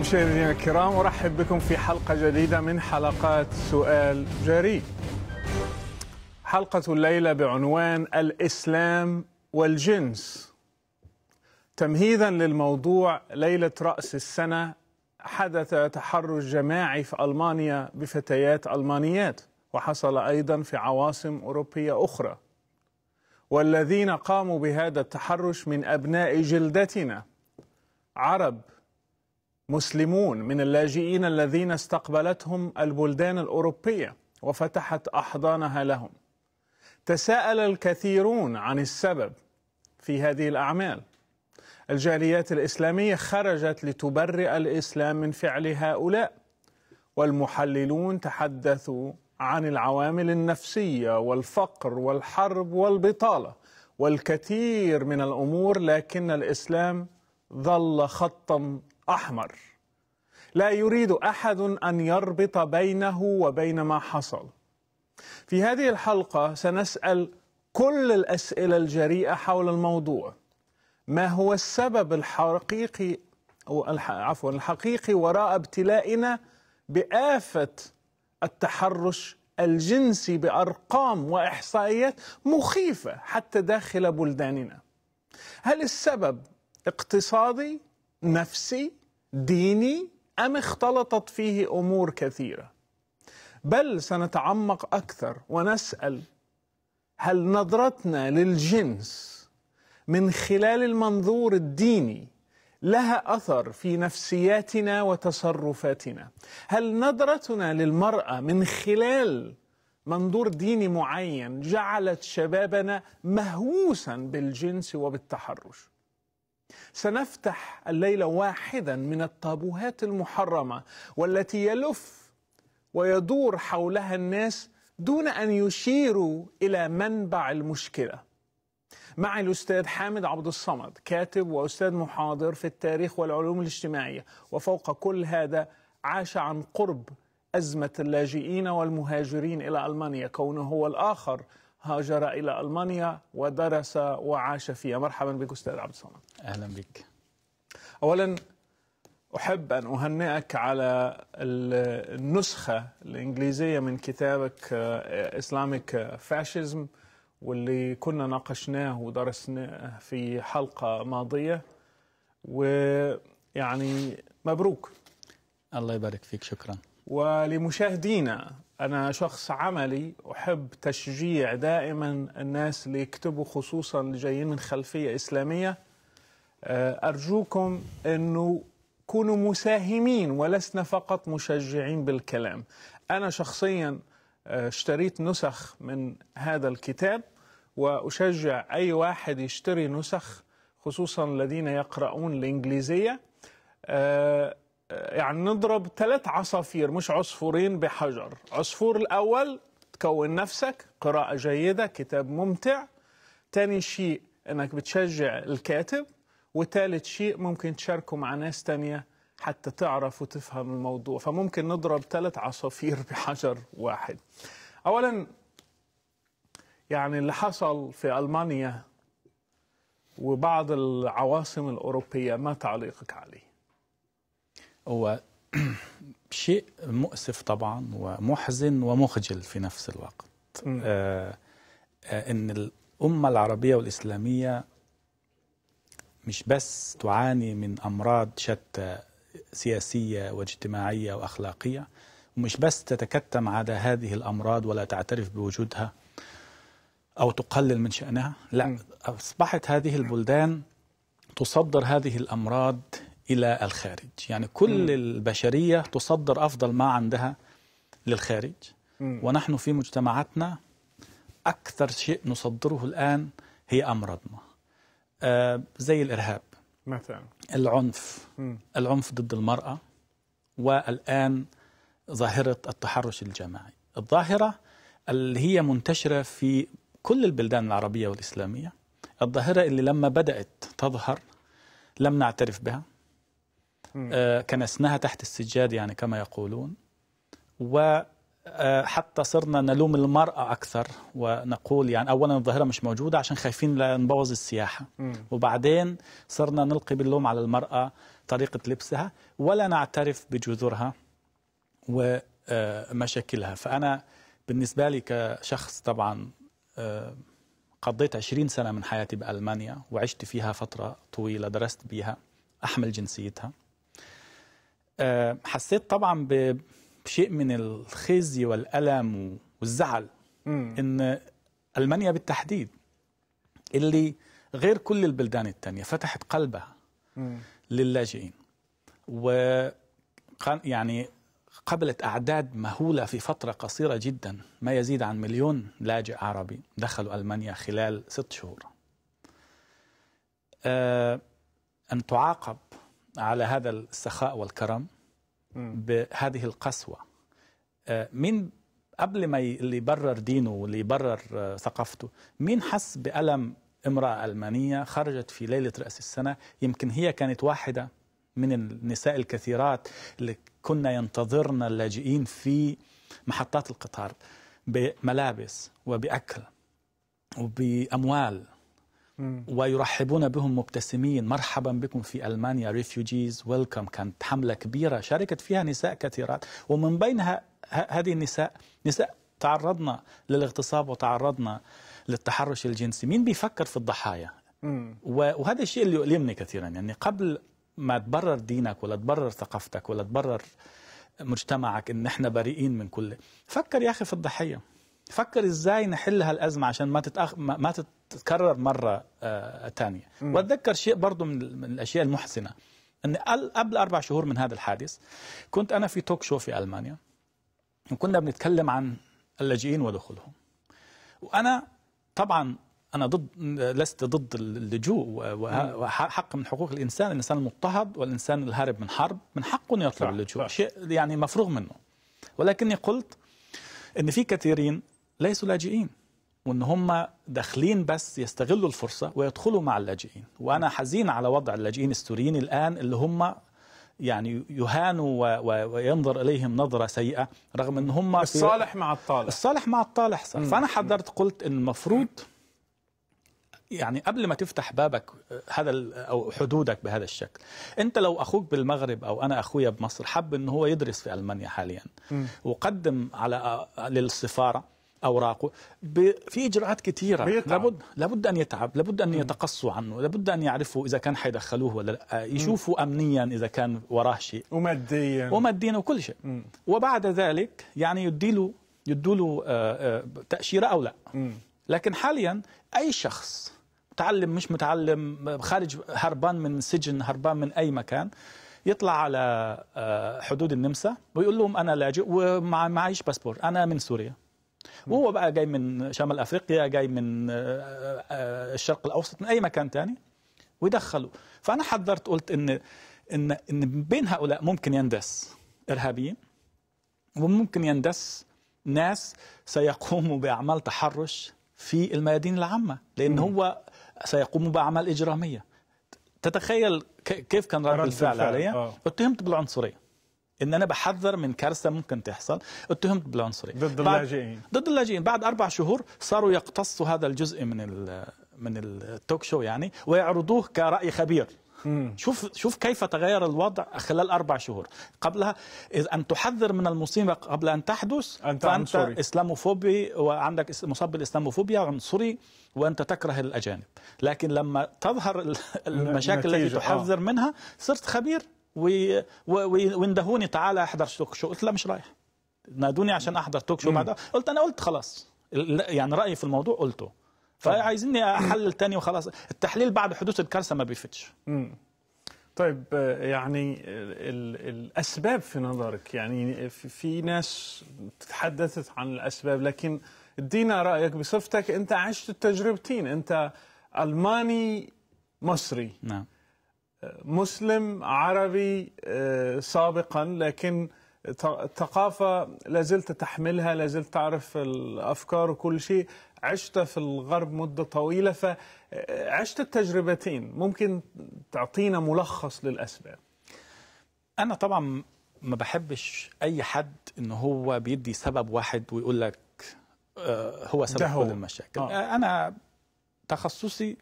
مشاهدينا الكرام ارحب بكم في حلقه جديده من حلقات سؤال جريء حلقة الليلة بعنوان الإسلام والجنس تمهيدا للموضوع ليلة رأس السنة حدث تحرش جماعي في ألمانيا بفتيات ألمانيات وحصل أيضا في عواصم أوروبية أخرى والذين قاموا بهذا التحرش من أبناء جلدتنا عرب مسلمون من اللاجئين الذين استقبلتهم البلدان الأوروبية وفتحت أحضانها لهم تساءل الكثيرون عن السبب في هذه الاعمال الجاليات الاسلاميه خرجت لتبرئ الاسلام من فعل هؤلاء والمحللون تحدثوا عن العوامل النفسيه والفقر والحرب والبطاله والكثير من الامور لكن الاسلام ظل خطا احمر لا يريد احد ان يربط بينه وبين ما حصل في هذه الحلقة سنسأل كل الأسئلة الجريئة حول الموضوع ما هو السبب الحقيقي عفوا الحقيقي وراء ابتلائنا بآفة التحرش الجنسي بأرقام وإحصائيات مخيفة حتى داخل بلداننا هل السبب اقتصادي نفسي ديني أم اختلطت فيه أمور كثيرة بل سنتعمق اكثر ونسال هل نظرتنا للجنس من خلال المنظور الديني لها اثر في نفسياتنا وتصرفاتنا هل نظرتنا للمراه من خلال منظور ديني معين جعلت شبابنا مهووسا بالجنس وبالتحرش سنفتح الليله واحدا من التابوهات المحرمه والتي يلف ويدور حولها الناس دون ان يشيروا الى منبع المشكله. معي الاستاذ حامد عبد الصمد كاتب واستاذ محاضر في التاريخ والعلوم الاجتماعيه وفوق كل هذا عاش عن قرب ازمه اللاجئين والمهاجرين الى المانيا كونه هو الاخر هاجر الى المانيا ودرس وعاش فيها مرحبا بك استاذ عبد الصمد اهلا بك اولا أحب أن أهنئك على النسخة الإنجليزية من كتابك آه، إسلامك آه، فاشيزم واللي كنا ناقشناه ودرسناه في حلقة ماضية ويعني مبروك الله يبارك فيك شكرا ولمشاهدينا أنا شخص عملي أحب تشجيع دائما الناس اللي يكتبوا خصوصا اللي جايين من خلفية إسلامية آه، أرجوكم أنه نكون مساهمين ولسنا فقط مشجعين بالكلام أنا شخصيا آه، اشتريت نسخ من هذا الكتاب وأشجع أي واحد يشتري نسخ خصوصا الذين يقرؤون الإنجليزية آه، آه، يعني نضرب ثلاث عصافير مش عصفورين بحجر عصفور الأول تكون نفسك قراءة جيدة كتاب ممتع تاني شيء أنك بتشجع الكاتب وثالث شيء ممكن تشاركوا مع ناس تانية حتى تعرف وتفهم الموضوع فممكن نضرب ثلاث عصافير بحجر واحد اولا يعني اللي حصل في المانيا وبعض العواصم الاوروبيه ما تعليقك عليه هو شيء مؤسف طبعا ومحزن ومخجل في نفس الوقت آه آه ان الامه العربيه والاسلاميه مش بس تعاني من امراض شتى سياسيه واجتماعيه واخلاقيه ومش بس تتكتم على هذه الامراض ولا تعترف بوجودها او تقلل من شانها لا اصبحت هذه البلدان تصدر هذه الامراض الى الخارج يعني كل البشريه تصدر افضل ما عندها للخارج ونحن في مجتمعاتنا اكثر شيء نصدره الان هي امراضنا آه، زي الارهاب مثلا العنف م. العنف ضد المراه والان ظاهره التحرش الجماعي الظاهره اللي هي منتشره في كل البلدان العربيه والاسلاميه الظاهره اللي لما بدات تظهر لم نعترف بها آه كنسناها تحت السجاد يعني كما يقولون و آه، حتى صرنا نلوم المرأة أكثر ونقول يعني أولا الظاهرة مش موجودة عشان خايفين نبوظ السياحة م. وبعدين صرنا نلقي باللوم على المرأة طريقة لبسها ولا نعترف بجذورها ومشاكلها فأنا بالنسبة لي كشخص طبعا آه، قضيت 20 سنة من حياتي بألمانيا وعشت فيها فترة طويلة درست بيها أحمل جنسيتها آه، حسيت طبعا ب شيء من الخزي والألم والزعل مم. إن ألمانيا بالتحديد اللي غير كل البلدان التانية فتحت قلبها مم. للاجئين و يعني قبلت أعداد مهولة في فترة قصيرة جدا ما يزيد عن مليون لاجئ عربي دخلوا ألمانيا خلال ست شهور أه أن تعاقب على هذا السخاء والكرم بهذه القسوه آه، مين قبل ما اللي يبرر دينه واللي يبرر آه، ثقافته مين حس بألم امرأة ألمانية خرجت في ليلة رأس السنة يمكن هي كانت واحدة من النساء الكثيرات اللي كنا ينتظرنا اللاجئين في محطات القطار بملابس وبأكل وبأموال ويرحبون بهم مبتسمين مرحبا بكم في ألمانيا ريفوجيز ويلكم كانت حملة كبيرة شاركت فيها نساء كثيرات ومن بينها هذه النساء نساء تعرضنا للاغتصاب وتعرضنا للتحرش الجنسي مين بيفكر في الضحايا وهذا الشيء اللي يؤلمني كثيرا يعني قبل ما تبرر دينك ولا تبرر ثقافتك ولا تبرر مجتمعك ان احنا بريئين من كل فكر يا اخي في الضحيه فكر ازاي نحل هالازمه عشان ما تتأخ... ما تت... تتكرر مرة ثانية آه، وأتذكر شيء برضو من الأشياء المحزنة أن قبل أربع شهور من هذا الحادث كنت أنا في توك شو في ألمانيا وكنا بنتكلم عن اللاجئين ودخولهم وأنا طبعا أنا ضد لست ضد اللجوء وحق من حقوق الإنسان الإنسان المضطهد والإنسان الهارب من حرب من حقه أن يطلب اللجوء شيء يعني مفروغ منه ولكني قلت أن في كثيرين ليسوا لاجئين وان هم داخلين بس يستغلوا الفرصه ويدخلوا مع اللاجئين وانا حزين على وضع اللاجئين السوريين الان اللي هم يعني يهانوا وينظر اليهم نظره سيئه رغم ان هم الصالح مع الطالح الصالح مع الطالح صح فانا حضرت قلت ان المفروض يعني قبل ما تفتح بابك هذا او حدودك بهذا الشكل انت لو اخوك بالمغرب او انا اخويا بمصر حب ان هو يدرس في المانيا حاليا م. وقدم على للسفاره اوراقه في اجراءات كثيره بيتعب. لابد لابد ان يتعب لابد ان يتقصوا عنه لابد ان يعرفوا اذا كان حيدخلوه ولا لا آه، يشوفوا م. امنيا اذا كان وراه شيء وماديا وماديا وكل شيء م. وبعد ذلك يعني يديله يدوله آه، آه، تاشيره او لا م. لكن حاليا اي شخص متعلم مش متعلم خارج هربان من سجن هربان من اي مكان يطلع على حدود النمسا ويقول لهم انا لاجئ ومعيش باسبور انا من سوريا وهو بقى جاي من شمال افريقيا جاي من آه، آه، الشرق الاوسط من اي مكان تاني ويدخلوا فانا حذرت قلت ان ان ان بين هؤلاء ممكن يندس ارهابيين وممكن يندس ناس سيقوموا باعمال تحرش في الميادين العامه لان هو سيقوموا باعمال اجراميه تتخيل كيف كان رد الفعل علي اتهمت آه. بالعنصريه ان انا بحذر من كارثه ممكن تحصل اتهمت بالعنصريه ضد اللاجئين ضد اللاجئين بعد اربع شهور صاروا يقتصوا هذا الجزء من من التوك شو يعني ويعرضوه كراي خبير مم. شوف شوف كيف تغير الوضع خلال اربع شهور قبلها ان تحذر من المصيبه قبل ان تحدث أنت فانت عنصري. اسلاموفوبي وعندك مصاب بالاسلاموفوبيا عنصري وانت تكره الاجانب لكن لما تظهر المشاكل التي آه. تحذر آه. منها صرت خبير وندهوني تعالى احضر توك شو قلت لا مش رايح نادوني عشان احضر توك شو بعدها قلت انا قلت خلاص يعني رايي في الموضوع قلته فعايزيني احلل تاني وخلاص التحليل بعد حدوث الكارثه ما بيفتش طيب يعني ال الاسباب في نظرك يعني في ناس تحدثت عن الاسباب لكن ادينا رايك بصفتك انت عشت التجربتين انت الماني مصري نعم مسلم عربي آه، سابقا لكن الثقافة لازلت تحملها لازلت تعرف الأفكار وكل شيء عشت في الغرب مدة طويلة فعشت آه، التجربتين ممكن تعطينا ملخص للأسباب أنا طبعا ما بحبش أي حد إن هو بيدي سبب واحد ويقول لك آه، هو سبب كل المشاكل آه. أنا تخصصي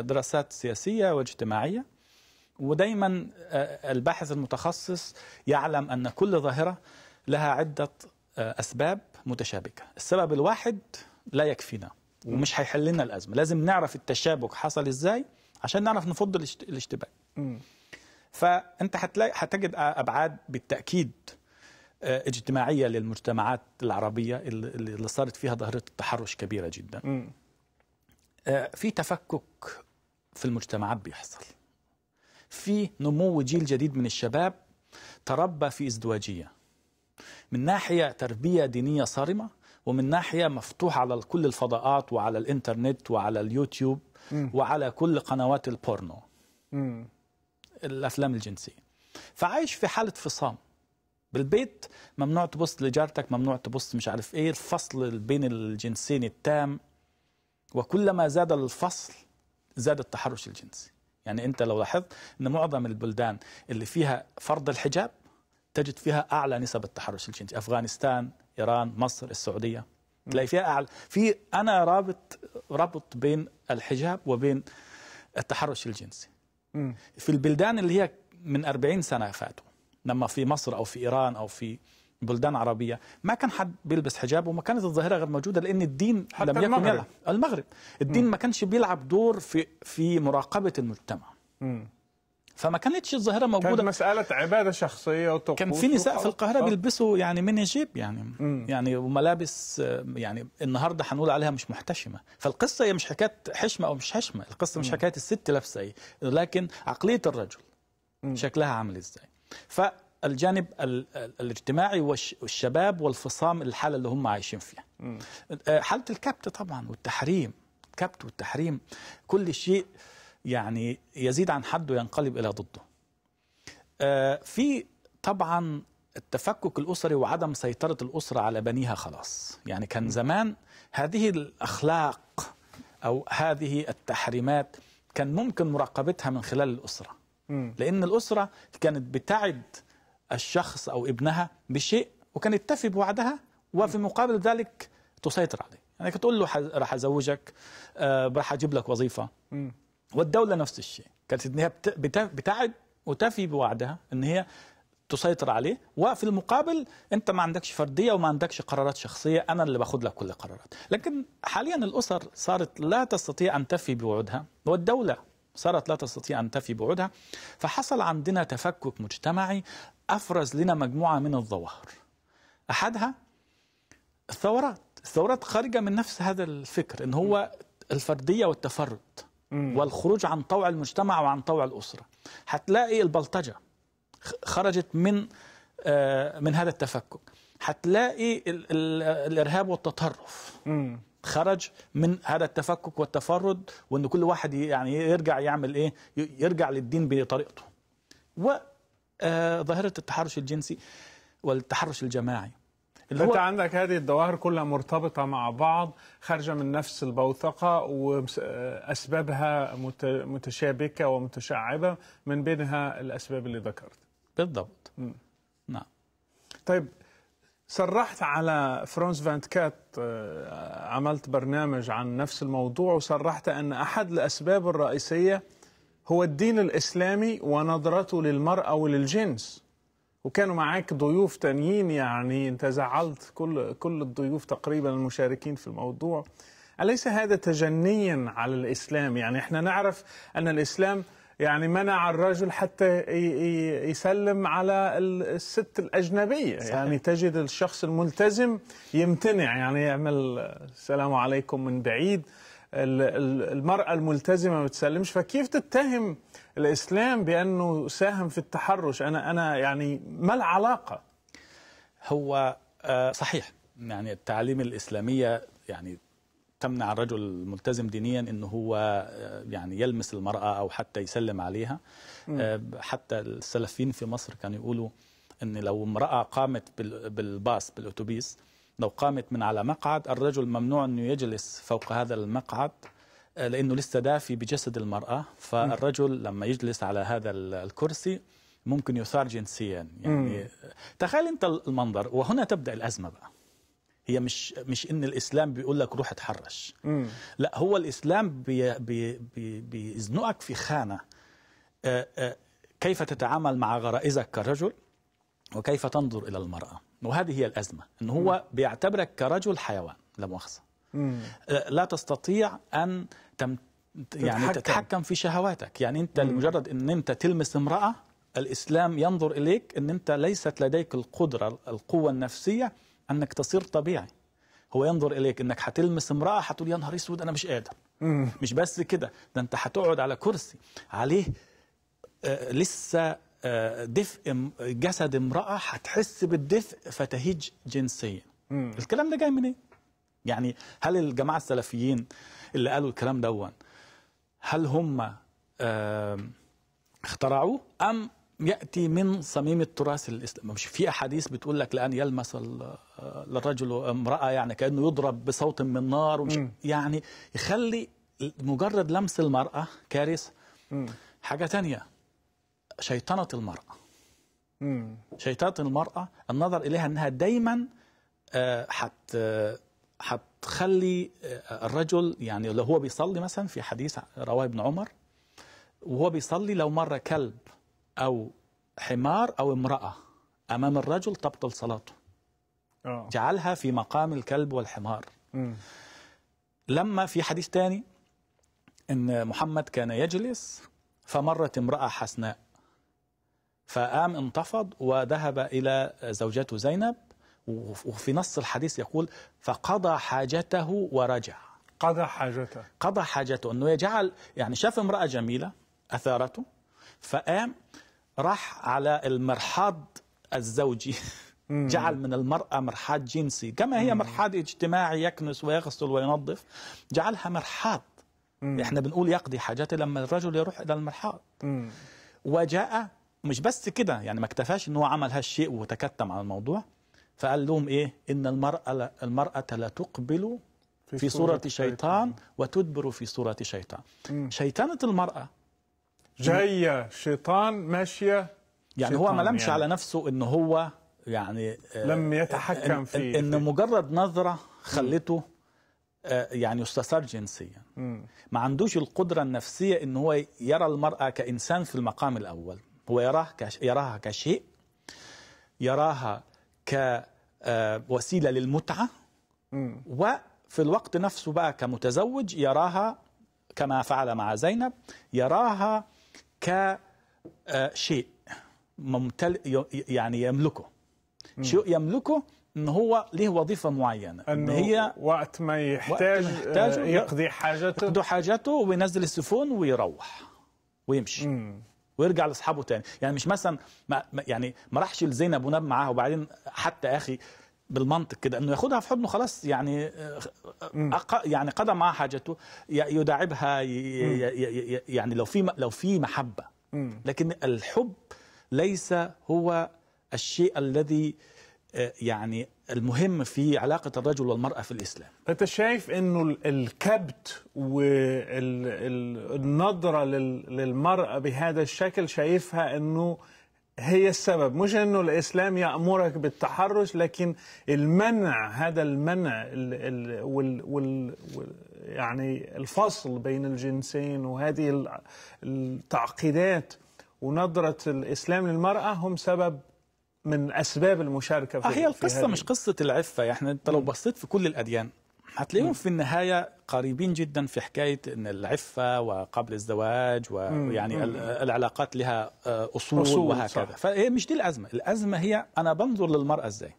دراسات سياسية واجتماعية ودايما آه، الباحث المتخصص يعلم أن كل ظاهرة لها عدة آه، أسباب متشابكة السبب الواحد لا يكفينا ومش هيحل لنا الأزمة لازم نعرف التشابك حصل إزاي عشان نعرف نفض الاشتباك فأنت هتلاقي هتجد آه، أبعاد بالتأكيد اجتماعية للمجتمعات العربية اللي صارت فيها ظاهرة التحرش كبيرة جدا آه، في تفكك في المجتمعات بيحصل في نمو جيل جديد من الشباب تربى في ازدواجية من ناحية تربية دينية صارمة ومن ناحية مفتوح على كل الفضاءات وعلى الإنترنت وعلى اليوتيوب م. وعلى كل قنوات البورنو م. الأفلام الجنسية فعايش في حالة فصام بالبيت ممنوع تبص لجارتك ممنوع تبص مش عارف ايه الفصل بين الجنسين التام وكلما زاد الفصل زاد التحرش الجنسي يعني انت لو لاحظت ان معظم البلدان اللي فيها فرض الحجاب تجد فيها اعلى نسب التحرش الجنسي افغانستان ايران مصر السعوديه تلاقي فيها اعلى في انا رابط ربط بين الحجاب وبين التحرش الجنسي في البلدان اللي هي من 40 سنه فاتوا لما في مصر او في ايران او في بلدان عربية ما كان حد بيلبس حجاب وما كانت الظاهرة غير موجودة لأن الدين حتى لم يكن المغرب. يلعب المغرب الدين مم. ما كانش بيلعب دور في في مراقبة المجتمع مم. فما كانتش الظاهرة موجودة كانت مسألة عبادة شخصية وطقوس كان في نساء في القاهرة آه. بيلبسوا يعني ميني جيب يعني مم. يعني وملابس آه، يعني النهاردة هنقول عليها مش محتشمة فالقصة هي مش حكاية حشمة أو مش حشمة القصة مش حكاية الست لابسة إيه لكن عقلية الرجل شكلها عامل إزاي ف الجانب الاجتماعي والشباب والفصام الحاله اللي هم عايشين فيها آه، حاله الكبت طبعا والتحريم الكبت والتحريم كل شيء يعني يزيد عن حده ينقلب الى ضده آه، في طبعا التفكك الاسري وعدم سيطره الاسره على بنيها خلاص يعني كان زمان هذه الاخلاق او هذه التحريمات كان ممكن مراقبتها من خلال الاسره لان الاسره كانت بتعد الشخص أو ابنها بشيء وكان يتفي بوعدها وفي مقابل ذلك تسيطر عليه يعني كنت تقول له راح أزوجك آه، راح أجيب لك وظيفة والدولة نفس الشيء كانت إن هي بتعد وتفي بوعدها إن هي تسيطر عليه وفي المقابل انت ما عندكش فرديه وما عندكش قرارات شخصيه انا اللي باخذ لك كل القرارات لكن حاليا الاسر صارت لا تستطيع ان تفي بوعودها والدوله صارت لا تستطيع أن تفي بعدها فحصل عندنا تفكك مجتمعي أفرز لنا مجموعة من الظواهر أحدها الثورات الثورات خارجة من نفس هذا الفكر إن هو الفردية والتفرد والخروج عن طوع المجتمع وعن طوع الأسرة هتلاقي البلطجة خرجت من آه، من هذا التفكك هتلاقي الارهاب والتطرف خرج من هذا التفكك والتفرد وان كل واحد يعني يرجع يعمل ايه يرجع للدين بطريقته وظاهره آه، التحرش الجنسي والتحرش الجماعي اللي انت عندك هذه الظواهر كلها مرتبطه مع بعض خارجه من نفس البوثقه واسبابها آه، متشابكه ومتشعبه من بينها الاسباب اللي ذكرت بالضبط م. نعم طيب صرحت على فرانس فانت كات آه، عملت برنامج عن نفس الموضوع وصرحت أن أحد الأسباب الرئيسية هو الدين الإسلامي ونظرته للمرأة وللجنس وكانوا معاك ضيوف تانيين يعني أنت زعلت كل, كل الضيوف تقريبا المشاركين في الموضوع أليس هذا تجنيا على الإسلام يعني إحنا نعرف أن الإسلام يعني منع الرجل حتى يسلم على الست الأجنبية صحيح. يعني تجد الشخص الملتزم يمتنع يعني يعمل السلام عليكم من بعيد المرأة الملتزمة ما بتسلمش فكيف تتهم الإسلام بأنه ساهم في التحرش أنا أنا يعني ما العلاقة هو آه، صحيح يعني التعليم الإسلامية يعني تمنع الرجل الملتزم دينيا انه هو آه، يعني يلمس المراه او حتى يسلم عليها آه، حتى السلفيين في مصر كانوا يقولوا ان لو امراه قامت بالباص بالاتوبيس لو قامت من على مقعد الرجل ممنوع انه يجلس فوق هذا المقعد آه، لانه لسه دافي بجسد المراه فالرجل لما يجلس على هذا الكرسي ممكن يثار جنسيا يعني تخيل انت المنظر وهنا تبدا الازمه بقى هي مش مش ان الاسلام بيقول لك روح اتحرش مم. لا هو الاسلام بي بي بي بيزنقك في خانه آآ آه، آآ آه، كيف تتعامل مع غرائزك كرجل وكيف تنظر الى المراه وهذه هي الازمه ان هو مم. بيعتبرك كرجل حيوان لا مؤاخذه آه، لا تستطيع ان تم يعني تتحكم. تتحكم في شهواتك يعني انت مم. لمجرد ان انت تلمس امراه الاسلام ينظر اليك ان انت ليست لديك القدره القوه النفسيه انك تصير طبيعي هو ينظر اليك انك هتلمس امراه هتقول يا نهار اسود انا مش قادر مش بس كده ده انت هتقعد على كرسي عليه آه لسه آه دفء جسد امراه هتحس بالدفء فتهيج جنسيا الكلام ده جاي منين إيه؟ يعني هل الجماعه السلفيين اللي قالوا الكلام دون هل هم آه اخترعوه ام ياتي من صميم التراث الاسلامي مش في احاديث بتقول لك لان يلمس الرجل امراه يعني كانه يضرب بصوت من نار ومش يعني يخلي مجرد لمس المراه كارثه حاجه ثانيه شيطنه المراه شيطنه المراه النظر اليها انها دايما آه، حت هتخلي آه، آه، الرجل يعني لو هو بيصلي مثلا في حديث رواه ابن عمر وهو بيصلي لو مر كلب أو حمار أو امرأة أمام الرجل تبطل صلاته آه. جعلها في مقام الكلب والحمار لما في حديث تاني أن محمد كان يجلس فمرت امرأة حسناء فقام انتفض وذهب إلى زوجته زينب وفي نص الحديث يقول فقضى حاجته ورجع قضى حاجته قضى حاجته أنه يجعل يعني شاف امرأة جميلة أثارته فقام راح على المرحاض الزوجي جعل من المرأة مرحاض جنسي كما هي مرحاض اجتماعي يكنس ويغسل وينظف جعلها مرحاض احنا بنقول يقضي حاجته لما الرجل يروح إلى المرحاض وجاء مش بس كده يعني ما اكتفاش ان هو عمل هالشيء وتكتم على الموضوع فقال لهم ايه ان المرأة المرأة لا تقبل في, في صورة, صورة شيطان وتدبر في صورة شيطان شيطانة المرأة جايه شيطان ماشيه يعني هو ما لمش يعني. على نفسه ان هو يعني آه، لم يتحكم إن فيه ان مجرد نظره خلته آه، يعني يستثار جنسيا ما عندوش القدره النفسيه ان هو يرى المراه كانسان في المقام الاول هو يراه كش يراها كشيء يراها كوسيله آه، للمتعه وفي الوقت نفسه بقى كمتزوج يراها كما فعل مع زينب يراها كشيء آه، ممتل يعني يملكه مم. شيء يملكه ان هو له وظيفه معينه ان هي وقت ما يحتاج وقت ما آه، يقضي حاجته يقضي حاجته وينزل السيفون ويروح ويمشي مم. ويرجع لاصحابه تاني يعني مش مثلا ما يعني ما راحش لزينب ونام معاها وبعدين حتى اخي بالمنطق كده انه ياخدها في حضنه خلاص يعني أق... يعني قضى معها حاجته يداعبها ي... ي... يعني لو في لو في محبه لكن الحب ليس هو الشيء الذي آه، يعني المهم في علاقة الرجل والمرأة في الإسلام أنت شايف أنه الكبت والنظرة للمرأة بهذا الشكل شايفها أنه هي السبب مش انه الاسلام يامرك بالتحرش لكن المنع هذا المنع الـ ال وال والـ يعني الفصل بين الجنسين وهذه التعقيدات ونظره الاسلام للمراه هم سبب من اسباب المشاركه في هي القصه في مش قصه العفه يعني انت لو بصيت في كل الاديان هتلاقيهم في النهايه قريبين جدا في حكايه ان العفه وقبل الزواج ويعني العلاقات لها آه، اصول, أصول وهكذا صح. فهي مش دي الازمه الازمه هي انا بنظر للمراه ازاي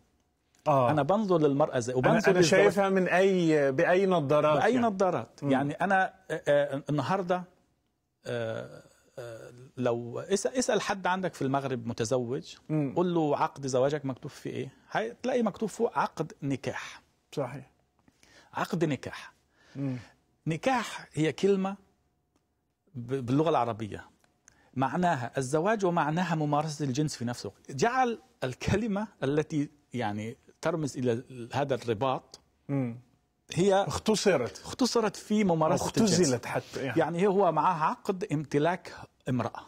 آه. انا بنظر للمراه ازاي وبنظر انا, أنا شايفها من اي باي نظارات باي يعني. نظارات يعني انا آه، آه، النهارده لو اسال حد عندك في المغرب متزوج قول له عقد زواجك مكتوب فيه ايه هتلاقي مكتوب فوق عقد نكاح صحيح عقد نكاح مم. نكاح هي كلمة باللغة العربية معناها الزواج ومعناها ممارسة الجنس في نفسه جعل الكلمة التي يعني ترمز إلى هذا الرباط مم. هي اختصرت اختصرت في ممارسة اختزلت حتى يعني, يعني هو معها عقد امتلاك امرأة